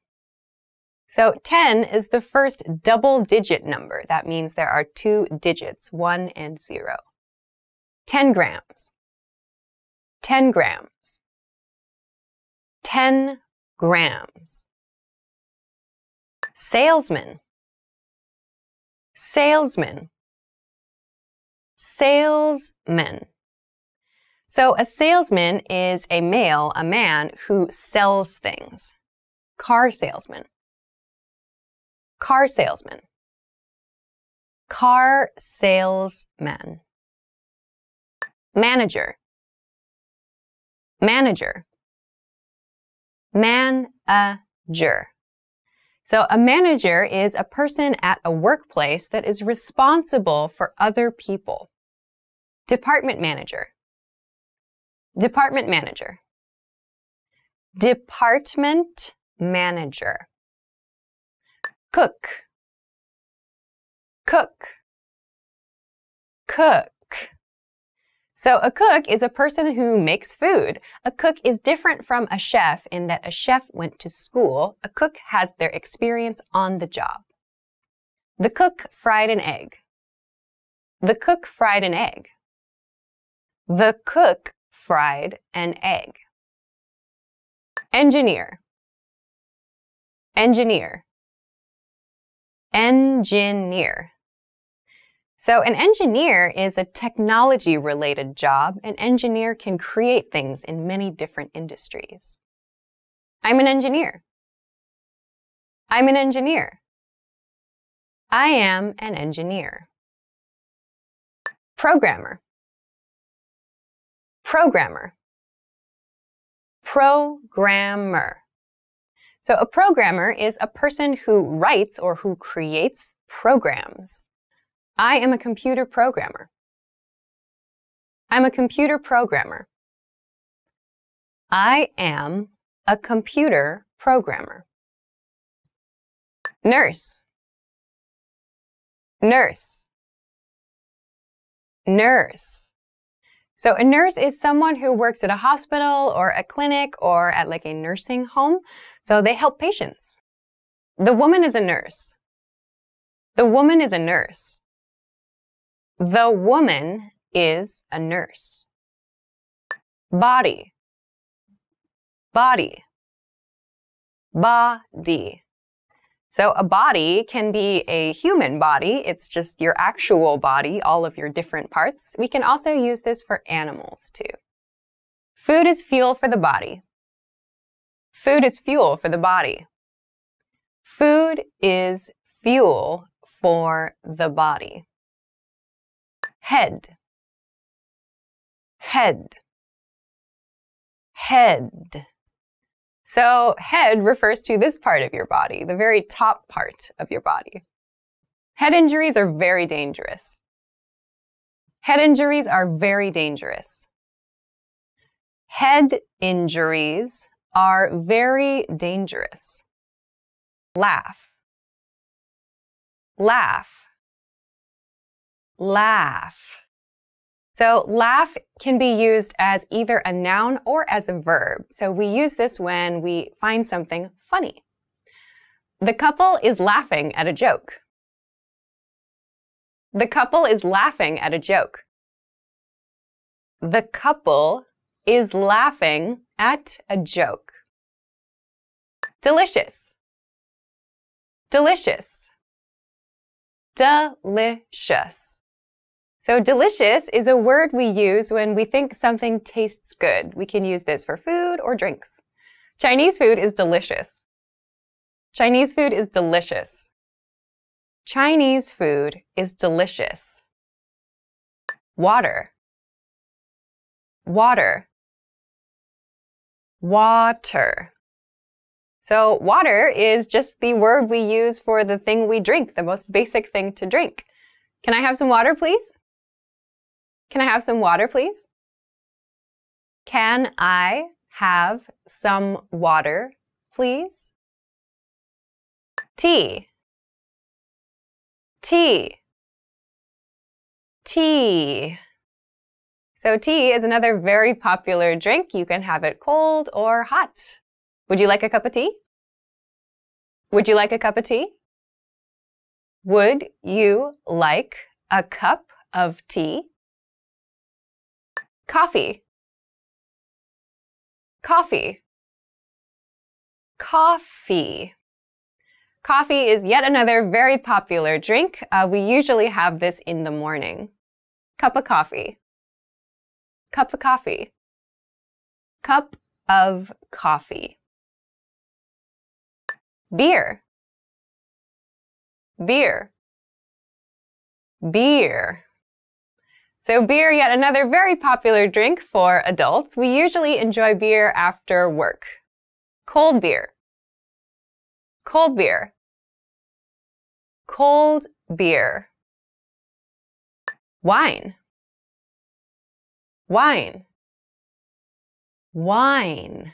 So 10 is the first double digit number. That means there are two digits, one and zero. 10 grams, 10 grams, 10 grams salesman salesman salesman so a salesman is a male a man who sells things car salesman car salesman car salesman manager manager manager so a manager is a person at a workplace that is responsible for other people. Department manager. Department manager. Department manager. Cook. Cook. Cook. So a cook is a person who makes food. A cook is different from a chef in that a chef went to school. A cook has their experience on the job. The cook fried an egg. The cook fried an egg. The cook fried an egg. Engineer. Engineer. Engineer. So an engineer is a technology related job. An engineer can create things in many different industries. I'm an engineer. I'm an engineer. I am an engineer. Programmer. Programmer. Programmer. So a programmer is a person who writes or who creates programs. I am a computer programmer. I'm a computer programmer. I am a computer programmer. Nurse. Nurse. Nurse. So a nurse is someone who works at a hospital or a clinic or at like a nursing home. So they help patients. The woman is a nurse. The woman is a nurse. The woman is a nurse. Body, body, body. So a body can be a human body. It's just your actual body, all of your different parts. We can also use this for animals too. Food is fuel for the body. Food is fuel for the body. Food is fuel for the body head head head so head refers to this part of your body the very top part of your body head injuries are very dangerous head injuries are very dangerous head injuries are very dangerous laugh laugh laugh. So laugh can be used as either a noun or as a verb. So we use this when we find something funny. The couple is laughing at a joke. The couple is laughing at a joke. The couple is laughing at a joke. Delicious. Delicious. Delicious. So delicious is a word we use when we think something tastes good. We can use this for food or drinks. Chinese food is delicious. Chinese food is delicious. Chinese food is delicious. Water. Water. Water. So water is just the word we use for the thing we drink, the most basic thing to drink. Can I have some water, please? Can I have some water, please? Can I have some water, please? Tea. Tea. Tea. So tea is another very popular drink. You can have it cold or hot. Would you like a cup of tea? Would you like a cup of tea? Would you like a cup of tea? coffee, coffee, coffee. Coffee is yet another very popular drink. Uh, we usually have this in the morning. Cup of coffee. Cup of coffee. Cup of coffee. Beer. Beer. Beer. So beer, yet another very popular drink for adults. We usually enjoy beer after work. Cold beer. Cold beer. Cold beer. Wine. Wine. Wine.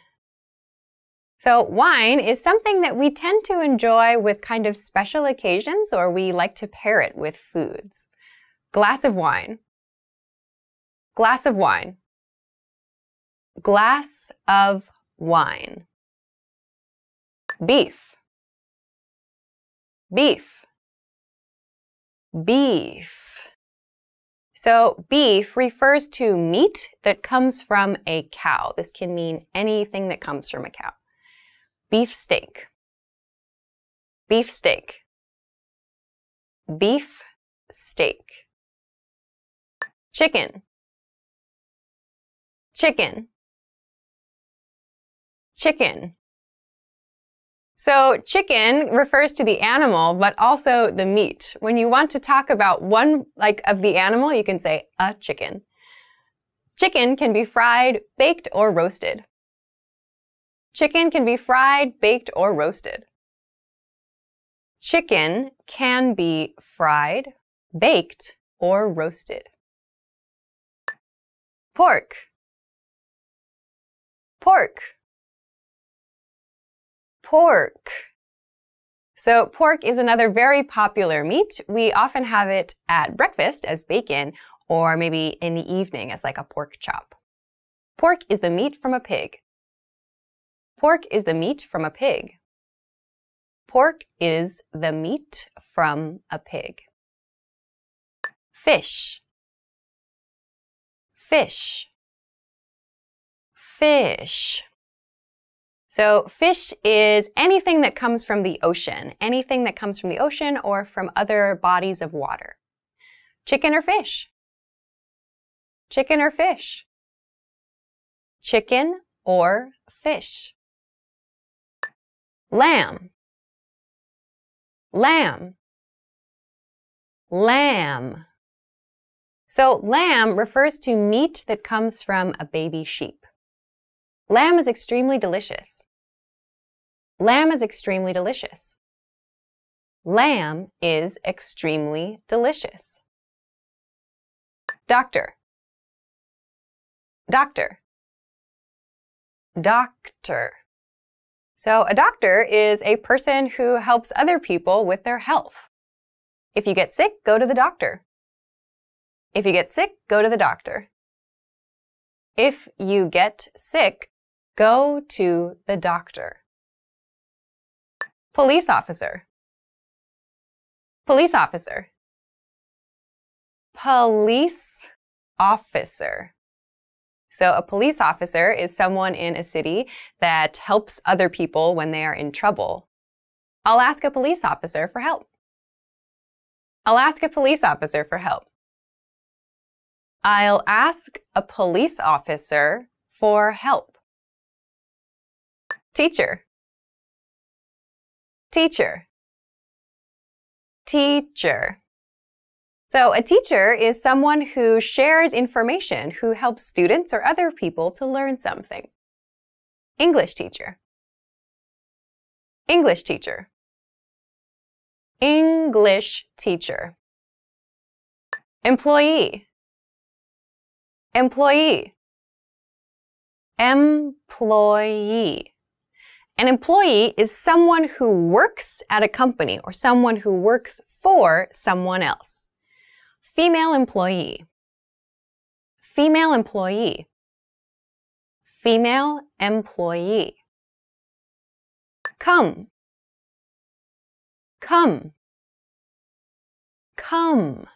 So wine is something that we tend to enjoy with kind of special occasions or we like to pair it with foods. Glass of wine glass of wine. Glass of wine. Beef. Beef. Beef. So, beef refers to meat that comes from a cow. This can mean anything that comes from a cow. Beef steak. Beef steak. Beef steak. Chicken chicken, chicken. So chicken refers to the animal, but also the meat. When you want to talk about one, like, of the animal, you can say a chicken. Chicken can be fried, baked, or roasted. Chicken can be fried, baked, or roasted. Chicken can be fried, baked, or roasted. Pork pork, pork. So pork is another very popular meat. We often have it at breakfast as bacon or maybe in the evening as like a pork chop. Pork is the meat from a pig. Pork is the meat from a pig. Pork is the meat from a pig. Fish. Fish. Fish. So fish is anything that comes from the ocean, anything that comes from the ocean or from other bodies of water. Chicken or fish? Chicken or fish? Chicken or fish? Lamb. Lamb. Lamb. So lamb refers to meat that comes from a baby sheep. Lamb is extremely delicious. Lamb is extremely delicious. Lamb is extremely delicious. Doctor. Doctor. Doctor. So a doctor is a person who helps other people with their health. If you get sick, go to the doctor. If you get sick, go to the doctor. If you get sick, Go to the doctor. Police officer. Police officer. Police officer. So, a police officer is someone in a city that helps other people when they are in trouble. I'll ask a police officer for help. I'll ask a police officer for help. I'll ask a police officer for help teacher teacher teacher so a teacher is someone who shares information who helps students or other people to learn something english teacher english teacher english teacher employee employee employee an employee is someone who works at a company or someone who works for someone else. Female employee. Female employee. Female employee. Come. Come. Come.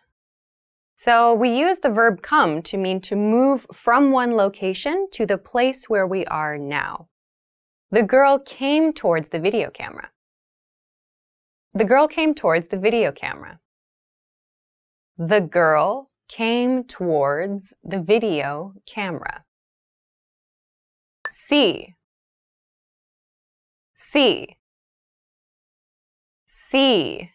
So we use the verb come to mean to move from one location to the place where we are now. The girl came towards the video camera. The girl came towards the video camera. The girl came towards the video camera. C. C. C.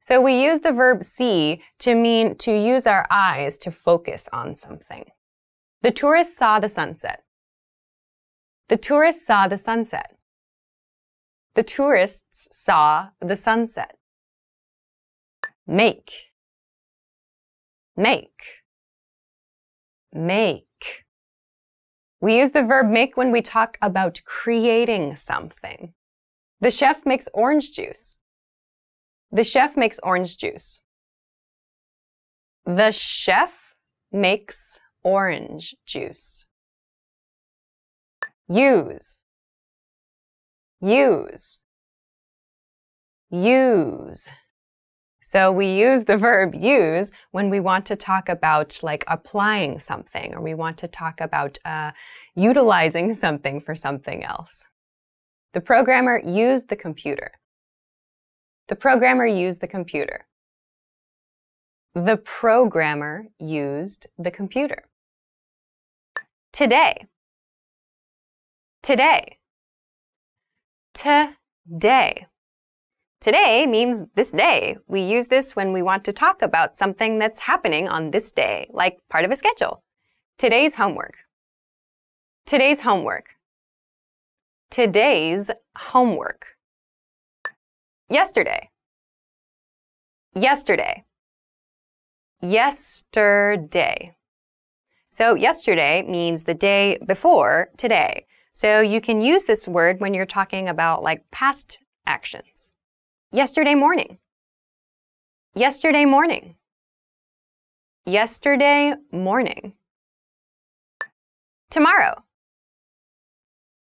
So we use the verb see to mean to use our eyes to focus on something. The tourists saw the sunset. The tourists saw the sunset. The tourists saw the sunset. Make, make, make. We use the verb make when we talk about creating something. The chef makes orange juice. The chef makes orange juice. The chef makes orange juice use, use, use. So we use the verb use when we want to talk about like applying something or we want to talk about uh, utilizing something for something else. The programmer used the computer. The programmer used the computer. The programmer used the computer. Today, today. Today. Today means this day. We use this when we want to talk about something that's happening on this day, like part of a schedule. Today's homework. Today's homework. Today's homework. Yesterday. Yesterday. Yesterday. So yesterday means the day before today. So you can use this word when you're talking about like past actions. Yesterday morning. Yesterday morning. Yesterday morning. Tomorrow.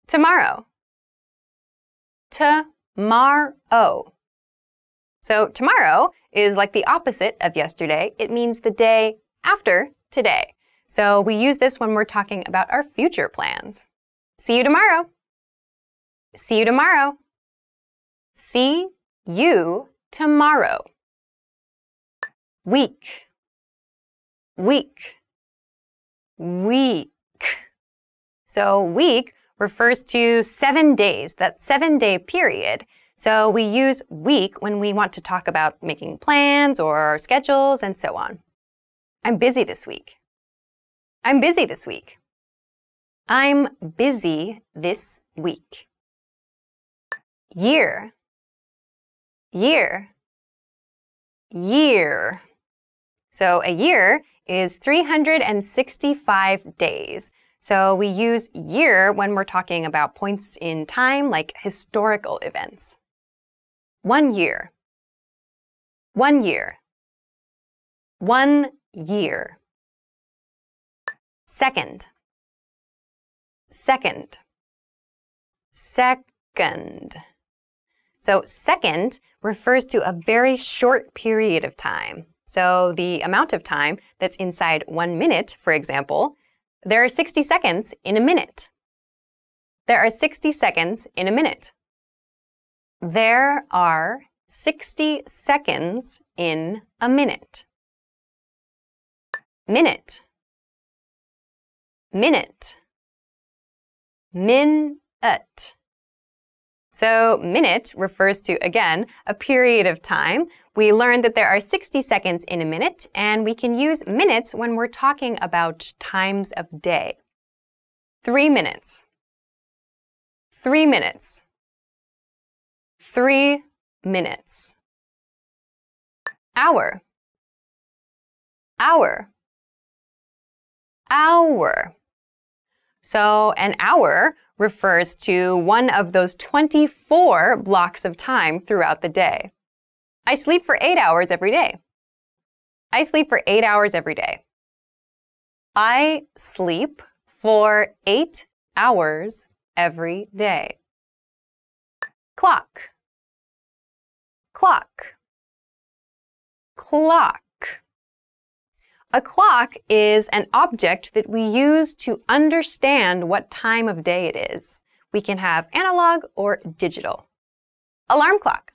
Tomorrow. Tomorrow. So tomorrow is like the opposite of yesterday. It means the day after today. So we use this when we're talking about our future plans. See you tomorrow. See you tomorrow. See you tomorrow. Week, week, week. So week refers to seven days, that seven day period. So we use week when we want to talk about making plans or schedules and so on. I'm busy this week. I'm busy this week. I'm busy this week. Year, year, year. So a year is 365 days. So we use year when we're talking about points in time, like historical events. One year, one year, one year. Second, second. Second. So second refers to a very short period of time. So the amount of time that's inside one minute, for example, there are 60 seconds in a minute. There are 60 seconds in a minute. There are 60 seconds in a minute. Minute. Minute. Minute. So, minute refers to, again, a period of time. We learned that there are 60 seconds in a minute, and we can use minutes when we're talking about times of day. Three minutes. Three minutes. Three minutes. Hour. Hour. Hour. So an hour refers to one of those 24 blocks of time throughout the day. I sleep for eight hours every day. I sleep for eight hours every day. I sleep for eight hours every day. Clock, clock, clock. A clock is an object that we use to understand what time of day it is. We can have analog or digital. Alarm clock.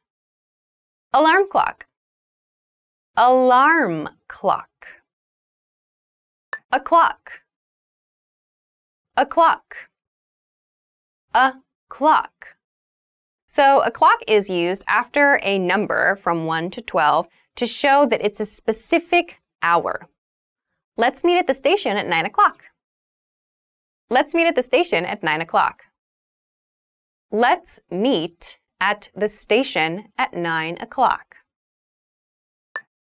Alarm clock. Alarm clock. A clock. A clock. A clock. So a clock is used after a number from 1 to 12 to show that it's a specific hour. Let's meet at the station at 9 o'clock. Let's meet at the station at 9 o'clock. Let's meet at the station at 9 o'clock.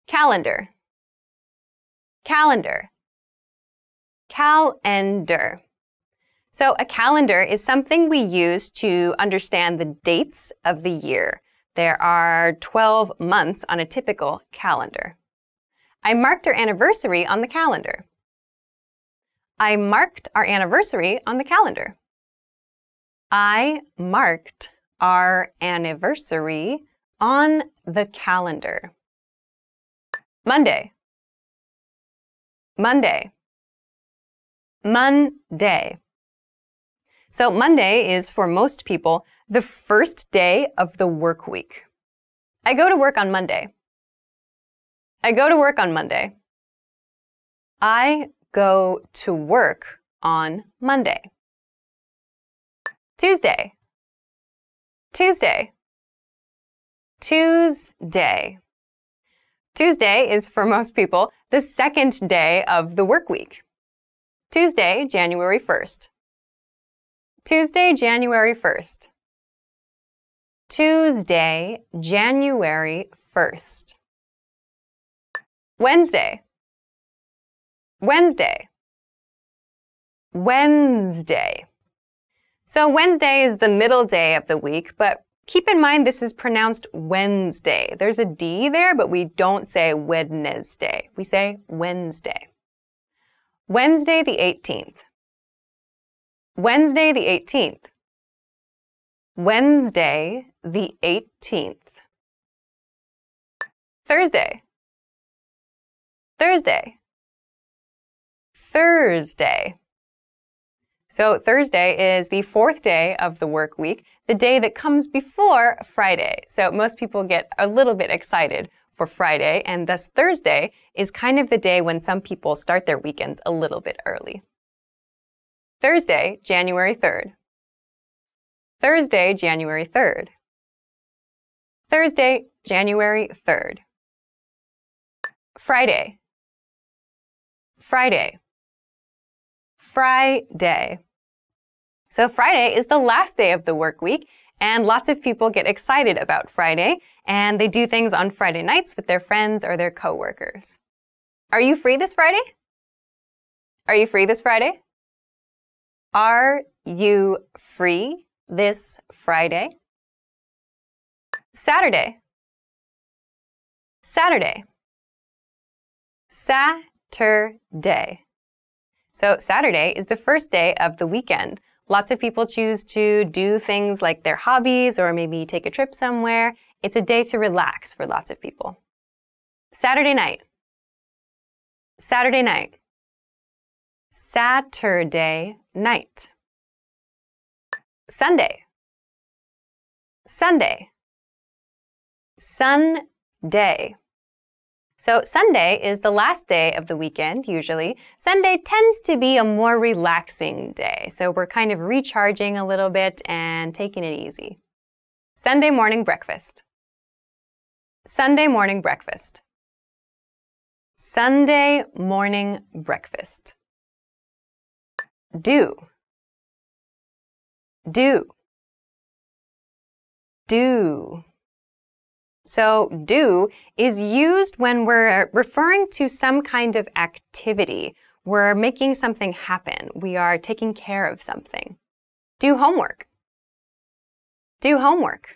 Calendar. Calendar. Calendar. So a calendar is something we use to understand the dates of the year. There are 12 months on a typical calendar. I marked our anniversary on the calendar. I marked our anniversary on the calendar. I marked our anniversary on the calendar. Monday. Monday. Monday. So Monday is, for most people, the first day of the work week. I go to work on Monday. I go to work on Monday. I go to work on Monday. Tuesday. Tuesday. Tuesday. Tuesday is, for most people, the second day of the work week. Tuesday, January 1st. Tuesday, January 1st. Tuesday, January 1st. Wednesday, Wednesday, Wednesday. So Wednesday is the middle day of the week, but keep in mind this is pronounced Wednesday. There's a D there, but we don't say Wednesday. We say Wednesday. Wednesday the 18th. Wednesday the 18th. Wednesday the 18th. Thursday. Thursday. Thursday. So Thursday is the fourth day of the work week, the day that comes before Friday. So most people get a little bit excited for Friday, and thus Thursday is kind of the day when some people start their weekends a little bit early. Thursday, January 3rd. Thursday, January 3rd. Thursday, January 3rd. Friday, Friday. Friday. So Friday is the last day of the work week, and lots of people get excited about Friday, and they do things on Friday nights with their friends or their coworkers. Are you free this Friday? Are you free this Friday? Are you free this Friday? Saturday. Saturday. Saturday. Saturday. So Saturday is the first day of the weekend. Lots of people choose to do things like their hobbies or maybe take a trip somewhere. It's a day to relax for lots of people. Saturday night. Saturday night. Saturday night. Sunday. Sunday. Sunday. So Sunday is the last day of the weekend, usually. Sunday tends to be a more relaxing day, so we're kind of recharging a little bit and taking it easy. Sunday morning breakfast. Sunday morning breakfast. Sunday morning breakfast. Do. Do. Do. So do is used when we're referring to some kind of activity. We're making something happen. We are taking care of something. Do homework. Do homework.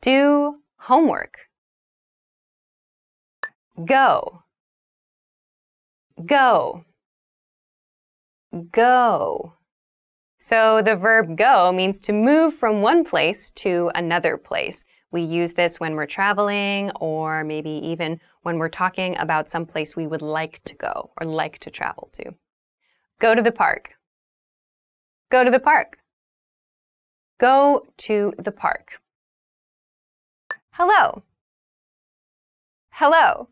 Do homework. Go. Go. Go. So the verb go means to move from one place to another place. We use this when we're traveling or maybe even when we're talking about some place we would like to go or like to travel to. Go to the park. Go to the park. Go to the park. Hello. Hello.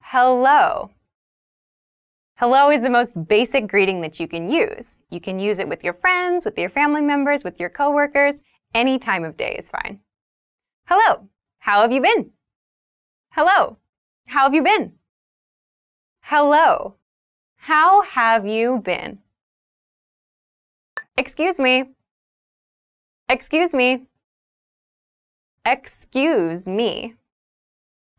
Hello. Hello is the most basic greeting that you can use. You can use it with your friends, with your family members, with your coworkers. Any time of day is fine. Hello, how have you been? Hello, how have you been? Hello, how have you been? Excuse me. Excuse me. Excuse me.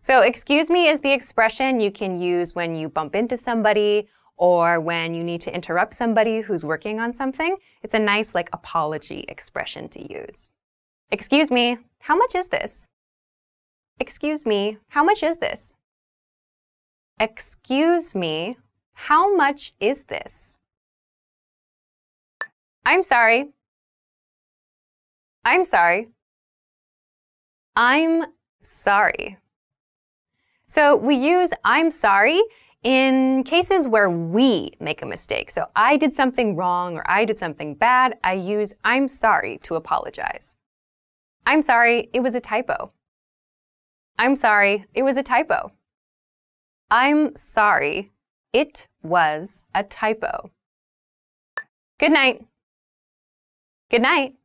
So, excuse me is the expression you can use when you bump into somebody or when you need to interrupt somebody who's working on something, it's a nice like apology expression to use. Excuse me, how much is this? Excuse me, how much is this? Excuse me, how much is this? I'm sorry. I'm sorry. I'm sorry. So we use I'm sorry in cases where we make a mistake, so I did something wrong or I did something bad, I use I'm sorry to apologize. I'm sorry, it was a typo. I'm sorry, it was a typo. I'm sorry, it was a typo. Good night. Good night.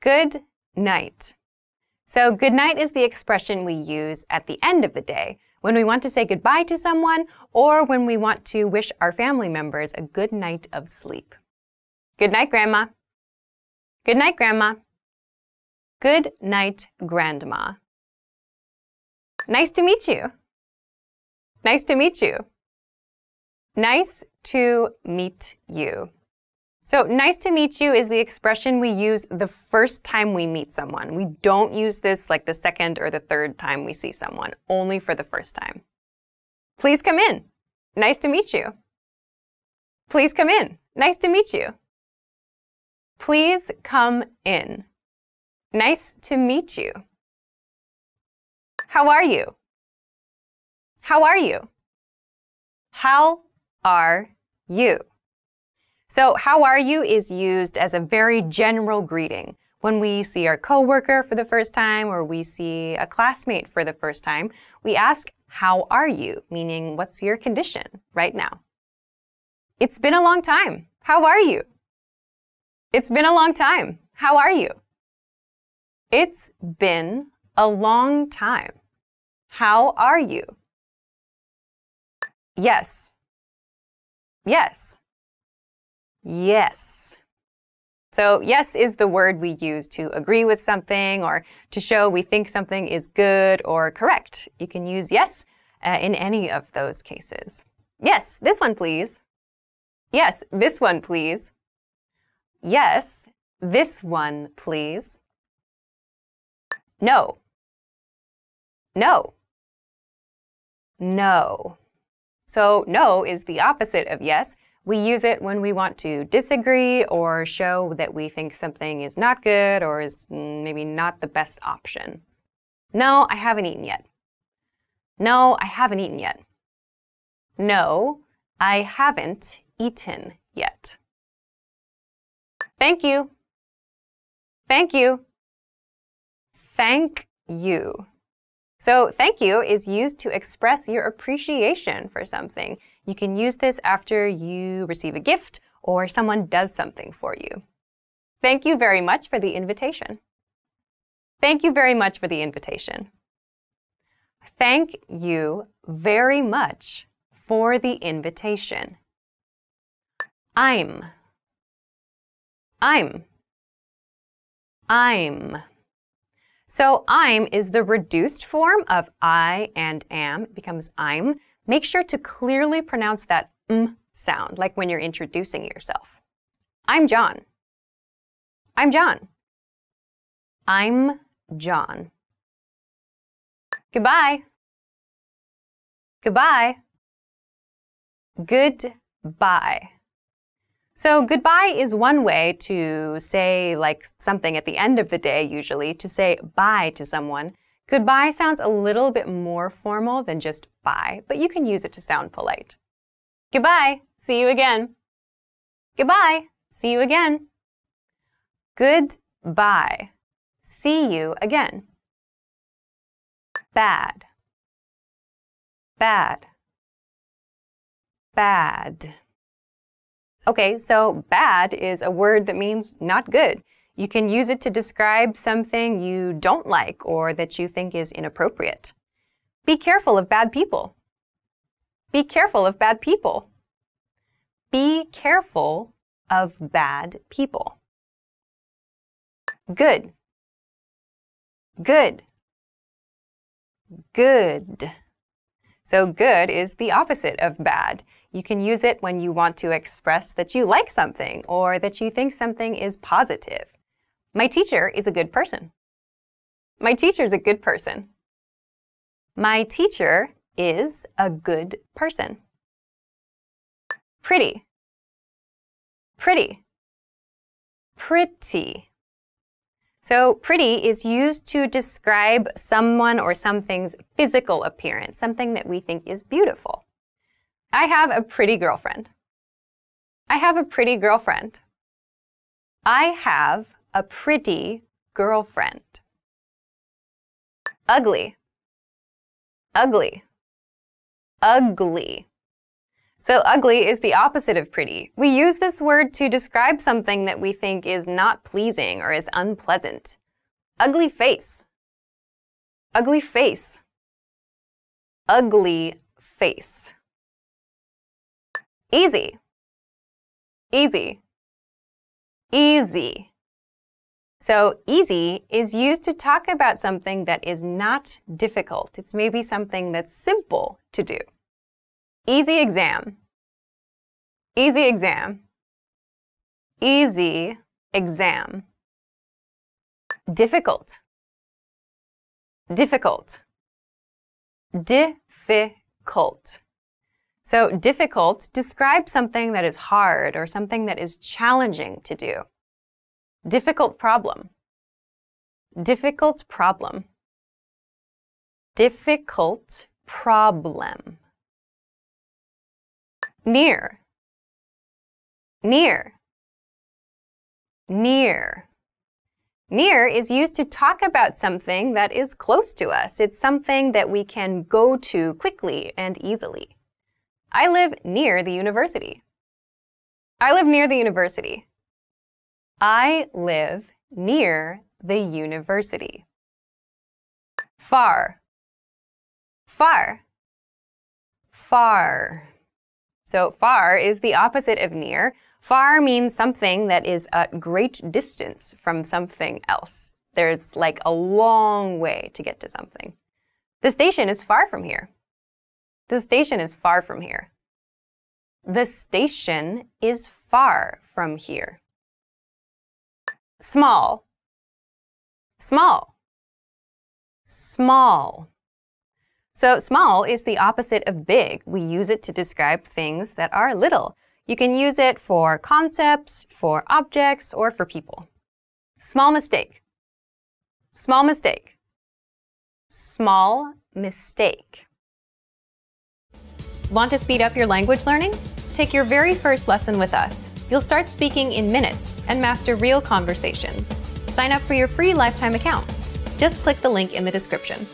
Good night. So, good night is the expression we use at the end of the day when we want to say goodbye to someone, or when we want to wish our family members a good night of sleep. Good night, Grandma. Good night, Grandma. Good night, Grandma. Nice to meet you. Nice to meet you. Nice to meet you. So, nice to meet you is the expression we use the first time we meet someone. We don't use this like the second or the third time we see someone, only for the first time. Please come in. Nice to meet you. Please come in. Nice to meet you. Please come in. Nice to meet you. How are you? How are you? How are you? So, how are you is used as a very general greeting. When we see our coworker for the first time or we see a classmate for the first time, we ask, How are you? meaning, What's your condition right now? It's been a long time. How are you? It's been a long time. How are you? It's been a long time. How are you? Yes. Yes. Yes. So, yes is the word we use to agree with something or to show we think something is good or correct. You can use yes uh, in any of those cases. Yes, this one, please. Yes, this one, please. Yes, this one, please. No. No. No. So, no is the opposite of yes. We use it when we want to disagree or show that we think something is not good or is maybe not the best option. No, I haven't eaten yet. No, I haven't eaten yet. No, I haven't eaten yet. Thank you. Thank you. Thank you. So, thank you is used to express your appreciation for something. You can use this after you receive a gift or someone does something for you. Thank you very much for the invitation. Thank you very much for the invitation. Thank you very much for the invitation. I'm. I'm. I'm. So I'm is the reduced form of I and am. It becomes I'm. Make sure to clearly pronounce that m sound, like when you're introducing yourself. I'm John. I'm John. I'm John. Goodbye. Goodbye. Goodbye. So goodbye is one way to say like something at the end of the day usually to say bye to someone. Goodbye sounds a little bit more formal than just bye, but you can use it to sound polite. Goodbye, see you again. Goodbye, see you again. Goodbye, see you again. Bad, bad, bad. Okay, so bad is a word that means not good. You can use it to describe something you don't like or that you think is inappropriate. Be careful of bad people. Be careful of bad people. Be careful of bad people. Good. Good. Good. So good is the opposite of bad. You can use it when you want to express that you like something or that you think something is positive. My teacher is a good person. My teacher is a good person. My teacher is a good person. Pretty. Pretty. Pretty. So pretty is used to describe someone or something's physical appearance, something that we think is beautiful. I have a pretty girlfriend. I have a pretty girlfriend. I have a pretty girlfriend. Ugly, ugly, ugly. So ugly is the opposite of pretty. We use this word to describe something that we think is not pleasing or is unpleasant. Ugly face, ugly face, ugly face. Easy, easy, easy. So easy is used to talk about something that is not difficult. It's maybe something that's simple to do. Easy exam. Easy exam. Easy exam. Difficult. Difficult. Difficult. So difficult describes something that is hard or something that is challenging to do. Difficult problem. Difficult problem. Difficult problem. Near. Near. Near. Near is used to talk about something that is close to us. It's something that we can go to quickly and easily. I live near the university. I live near the university. I live near the university. Far. Far. Far. So far is the opposite of near. Far means something that is at great distance from something else. There's like a long way to get to something. The station is far from here. The station is far from here. The station is far from here small, small, small. So small is the opposite of big. We use it to describe things that are little. You can use it for concepts, for objects, or for people. Small mistake. Small mistake. Small mistake. Want to speed up your language learning? Take your very first lesson with us. You'll start speaking in minutes and master real conversations. Sign up for your free lifetime account. Just click the link in the description.